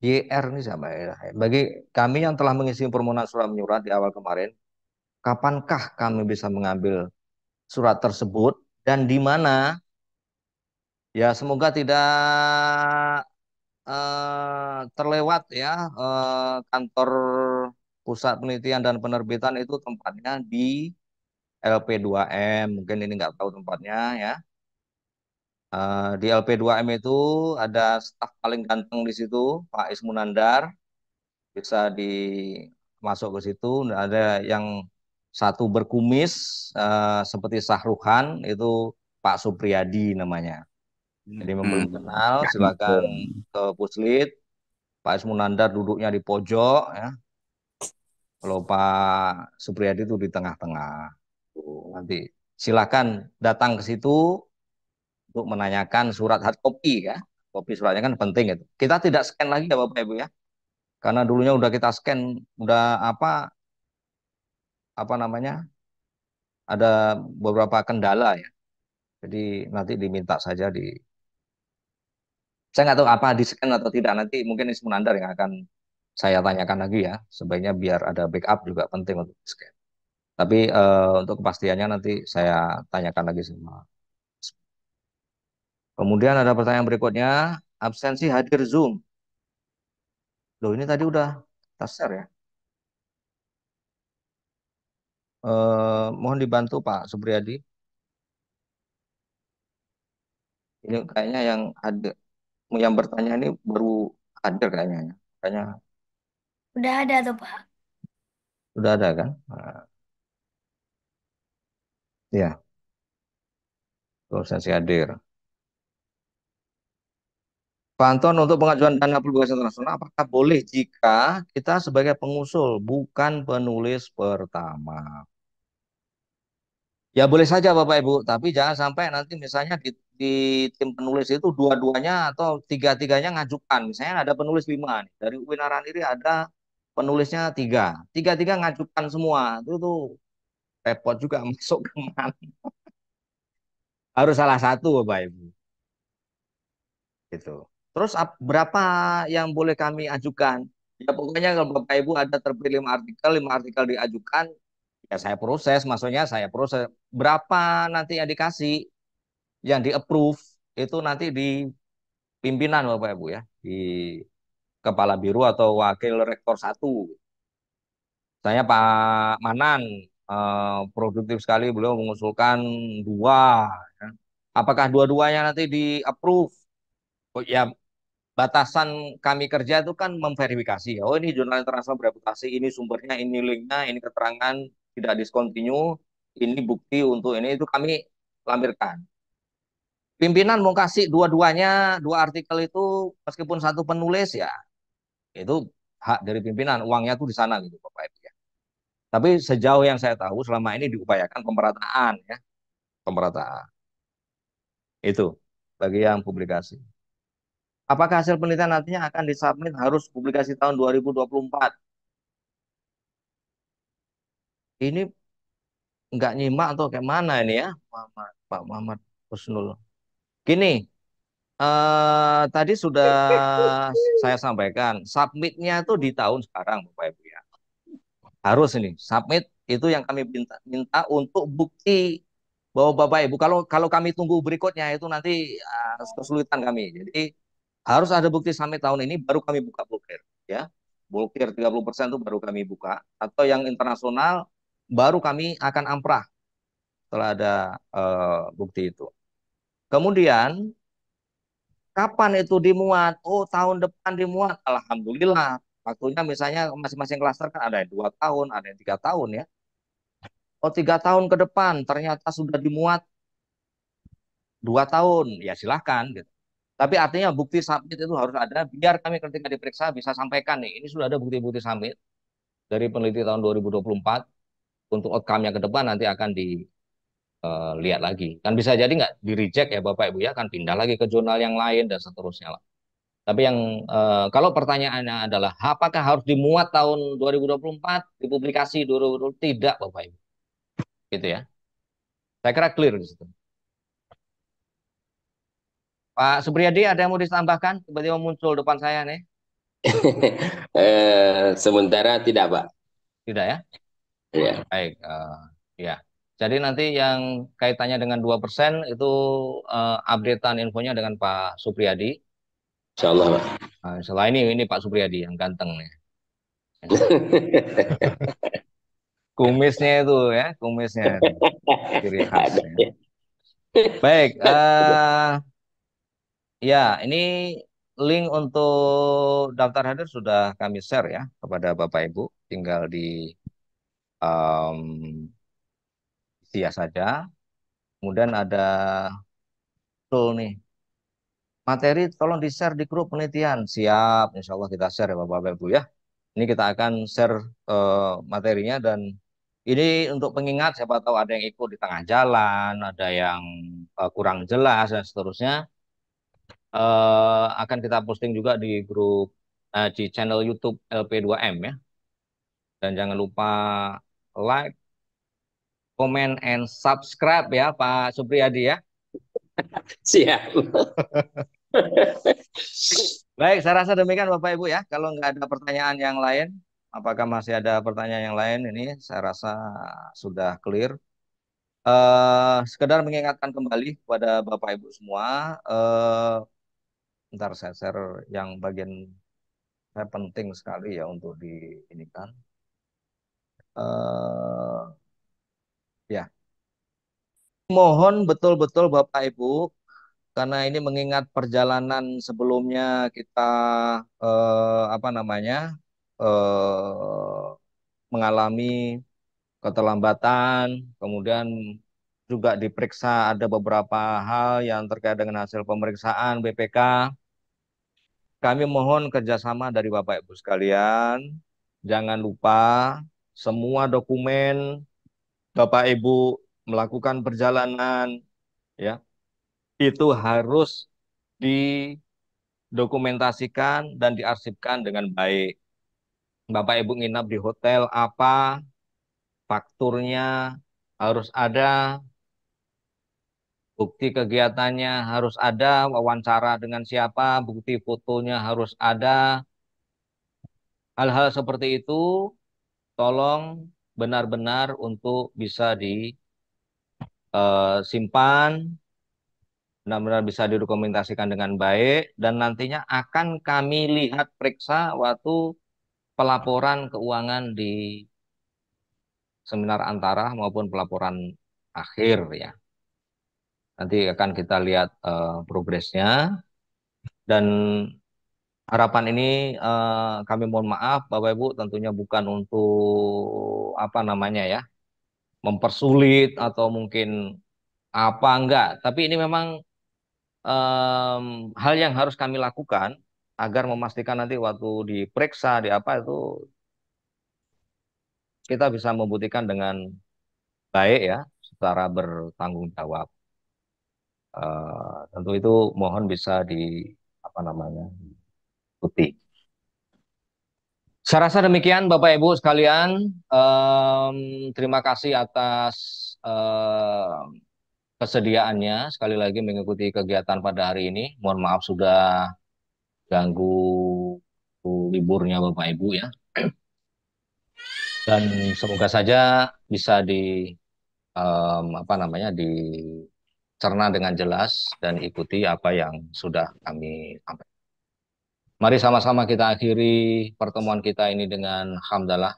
YR ini siapa ya? Bagi kami yang telah mengisi permohonan surat menyurat di awal kemarin, kapankah kami bisa mengambil surat tersebut dan di mana? Ya semoga tidak uh, terlewat ya uh, kantor pusat penelitian dan penerbitan itu tempatnya di LP2M. Mungkin ini nggak tahu tempatnya ya. Eh, di LP2M itu ada staf paling ganteng di situ, Pak Ismunandar. Bisa dimasuk ke situ. Ada yang satu berkumis eh, seperti Sahruhan itu Pak Supriyadi namanya. Jadi hmm. belum kenal hmm. silakan ke Puslit. Pak Ismunandar duduknya di pojok ya. Kalau Pak Supriyadi itu di tengah-tengah. Nanti silakan datang ke situ untuk menanyakan surat hard copy ya. Kopi suratnya kan penting itu. Kita tidak scan lagi ya Bapak Ibu ya. Karena dulunya udah kita scan, udah apa apa namanya? Ada beberapa kendala ya. Jadi nanti diminta saja di saya nggak tahu apa di scan atau tidak nanti mungkin Ismunandar yang akan saya tanyakan lagi ya, sebaiknya biar ada backup juga penting untuk scan. Tapi uh, untuk kepastiannya nanti saya tanyakan lagi semua. Kemudian ada pertanyaan berikutnya, absensi hadir Zoom. Loh ini tadi udah taser ya. Uh, mohon dibantu Pak Supriyadi. Ini kayaknya yang ada, yang bertanya ini baru hadir kayaknya. Ya. Kayaknya Udah ada tuh, Pak. Udah ada kan? Nah. ya, dosensi hadir. Pantun untuk pengajuan dana publikasi internasional apakah boleh jika kita sebagai pengusul bukan penulis pertama? Ya boleh saja Bapak Ibu, tapi jangan sampai nanti misalnya di, di tim penulis itu dua-duanya atau tiga-tiganya ngajukan. Misalnya ada penulis lima nih. Dari UIN ini ada penulisnya tiga tiga tiga ngajukan semua itu tuh repot juga masuk ke mana harus salah satu bapak ibu gitu terus berapa yang boleh kami ajukan ya pokoknya kalau bapak ibu ada terpilih lima artikel lima artikel diajukan ya saya proses maksudnya saya proses berapa nanti yang dikasih yang di approve itu nanti di pimpinan bapak ibu ya di kepala biru atau wakil rektor satu. Saya Pak Manan eh, produktif sekali beliau mengusulkan dua. Ya. Apakah dua-duanya nanti di approve? Oh, ya batasan kami kerja itu kan memverifikasi. Oh ini jurnal internasional bereputasi, ini sumbernya, ini linknya, ini keterangan tidak diskontinu, ini bukti untuk ini itu kami lampirkan. Pimpinan mau kasih dua-duanya, dua artikel itu meskipun satu penulis ya itu hak dari pimpinan, uangnya tuh di sana gitu Bapak Ibu ya. Tapi sejauh yang saya tahu selama ini diupayakan pemerataan ya. Pemerataan. Itu bagi yang publikasi. Apakah hasil penelitian nantinya akan disubmit harus publikasi tahun 2024? Ini nggak nyimak atau kayak mana ini ya, Muhammad, Pak Muhammad Husnul. Gini, Eh, tadi sudah saya sampaikan, submitnya itu di tahun sekarang, Bapak Ibu ya. Harus ini submit itu yang kami minta, minta untuk bukti bahwa Bapak Ibu kalau kalau kami tunggu berikutnya itu nanti uh, kesulitan kami. Jadi harus ada bukti submit tahun ini baru kami buka blokir ya. Blokir 30% itu baru kami buka atau yang internasional baru kami akan amprah setelah ada uh, bukti itu. Kemudian Kapan itu dimuat? Oh, tahun depan dimuat. Alhamdulillah. Waktunya misalnya masing-masing klaster kan ada yang dua tahun, ada yang tiga tahun ya. Oh, tiga tahun ke depan ternyata sudah dimuat dua tahun, ya silahkan. Gitu. Tapi artinya bukti submit itu harus ada, biar kami ketika diperiksa bisa sampaikan nih, ini sudah ada bukti-bukti submit dari peneliti tahun 2024 untuk outcome yang ke depan nanti akan di Eh, lihat lagi. Kan bisa jadi nggak di reject ya Bapak Ibu ya, kan pindah lagi ke jurnal yang lain dan seterusnya lah. Tapi yang e, kalau pertanyaannya adalah apakah harus dimuat tahun 2024, dipublikasi dulu tidak Bapak Ibu. Gitu ya. Saya kira clear di situ. Pak Supriyadi ada yang mau ditambahkan? Tiba-tiba muncul depan saya nih. Eh, sementara tidak, Pak. Tidak ya? Iya. Baik, uh, ya. Jadi nanti yang kaitannya dengan dua persen itu uh, updatean infonya dengan Pak Supriyadi. Insya Allah Pak. Nah, setelah ini ini Pak Supriyadi yang ganteng nih. kumisnya itu ya, kumisnya. kiri khas. Ya. Baik, uh, ya ini link untuk daftar hadir sudah kami share ya kepada Bapak Ibu. Tinggal di um, sia saja. Kemudian ada tool nih. Materi tolong di-share di grup penelitian. Siap, insya Allah kita share ya Bapak-Bapak Ibu ya. Ini kita akan share uh, materinya dan ini untuk pengingat siapa tahu ada yang ikut di tengah jalan, ada yang uh, kurang jelas dan seterusnya. Uh, akan kita posting juga di grup uh, di channel YouTube LP2M ya. Dan jangan lupa like, comment and subscribe ya Pak Supriyadi ya. Siap. Baik, saya rasa demikian Bapak Ibu ya. Kalau nggak ada pertanyaan yang lain, apakah masih ada pertanyaan yang lain? Ini saya rasa sudah clear. Uh, sekedar mengingatkan kembali kepada Bapak Ibu semua, uh, ntar saya share yang bagian saya penting sekali ya untuk di ini kan. Uh, eh, Ya. Mohon betul-betul Bapak Ibu karena ini mengingat perjalanan sebelumnya kita eh, apa namanya eh, mengalami keterlambatan, kemudian juga diperiksa ada beberapa hal yang terkait dengan hasil pemeriksaan BPK. Kami mohon kerjasama dari Bapak Ibu sekalian, jangan lupa semua dokumen Bapak Ibu melakukan perjalanan ya itu harus didokumentasikan dan diarsipkan dengan baik. Bapak Ibu nginap di hotel apa, fakturnya harus ada, bukti kegiatannya harus ada, wawancara dengan siapa, bukti fotonya harus ada. Hal-hal seperti itu tolong benar-benar untuk bisa disimpan, eh, benar-benar bisa didokumentasikan dengan baik, dan nantinya akan kami lihat periksa waktu pelaporan keuangan di seminar antara maupun pelaporan akhir ya. Nanti akan kita lihat uh, progresnya dan harapan ini uh, kami mohon maaf Bapak Ibu tentunya bukan untuk apa namanya ya mempersulit atau mungkin apa enggak tapi ini memang um, hal yang harus kami lakukan agar memastikan nanti waktu diperiksa di apa itu kita bisa membuktikan dengan baik ya secara bertanggung jawab. Uh, tentu itu mohon bisa di apa namanya putih. Saya rasa demikian Bapak Ibu sekalian. Um, terima kasih atas um, kesediaannya sekali lagi mengikuti kegiatan pada hari ini. Mohon maaf sudah ganggu liburnya Bapak Ibu ya. Dan semoga saja bisa di um, apa namanya dicerna dengan jelas dan ikuti apa yang sudah kami sampaikan. Mari sama-sama kita akhiri pertemuan kita ini dengan hamdalah.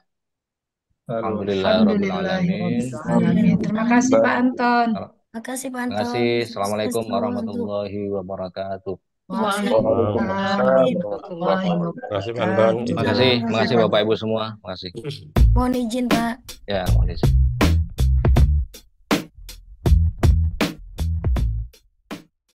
Alhamdulillah, Alhamdulillah Alhamdulillah. Terima kasih Pak Anton. Terima kasih Pak Anton. Terima kasih. Assalamualaikum warahmatullahi wabarakatuh. Waalaikumsalam. Terima kasih, terima kasih Bapak Ibu semua. Terima kasih. Mohon izin Pak. Ya, mohon izin.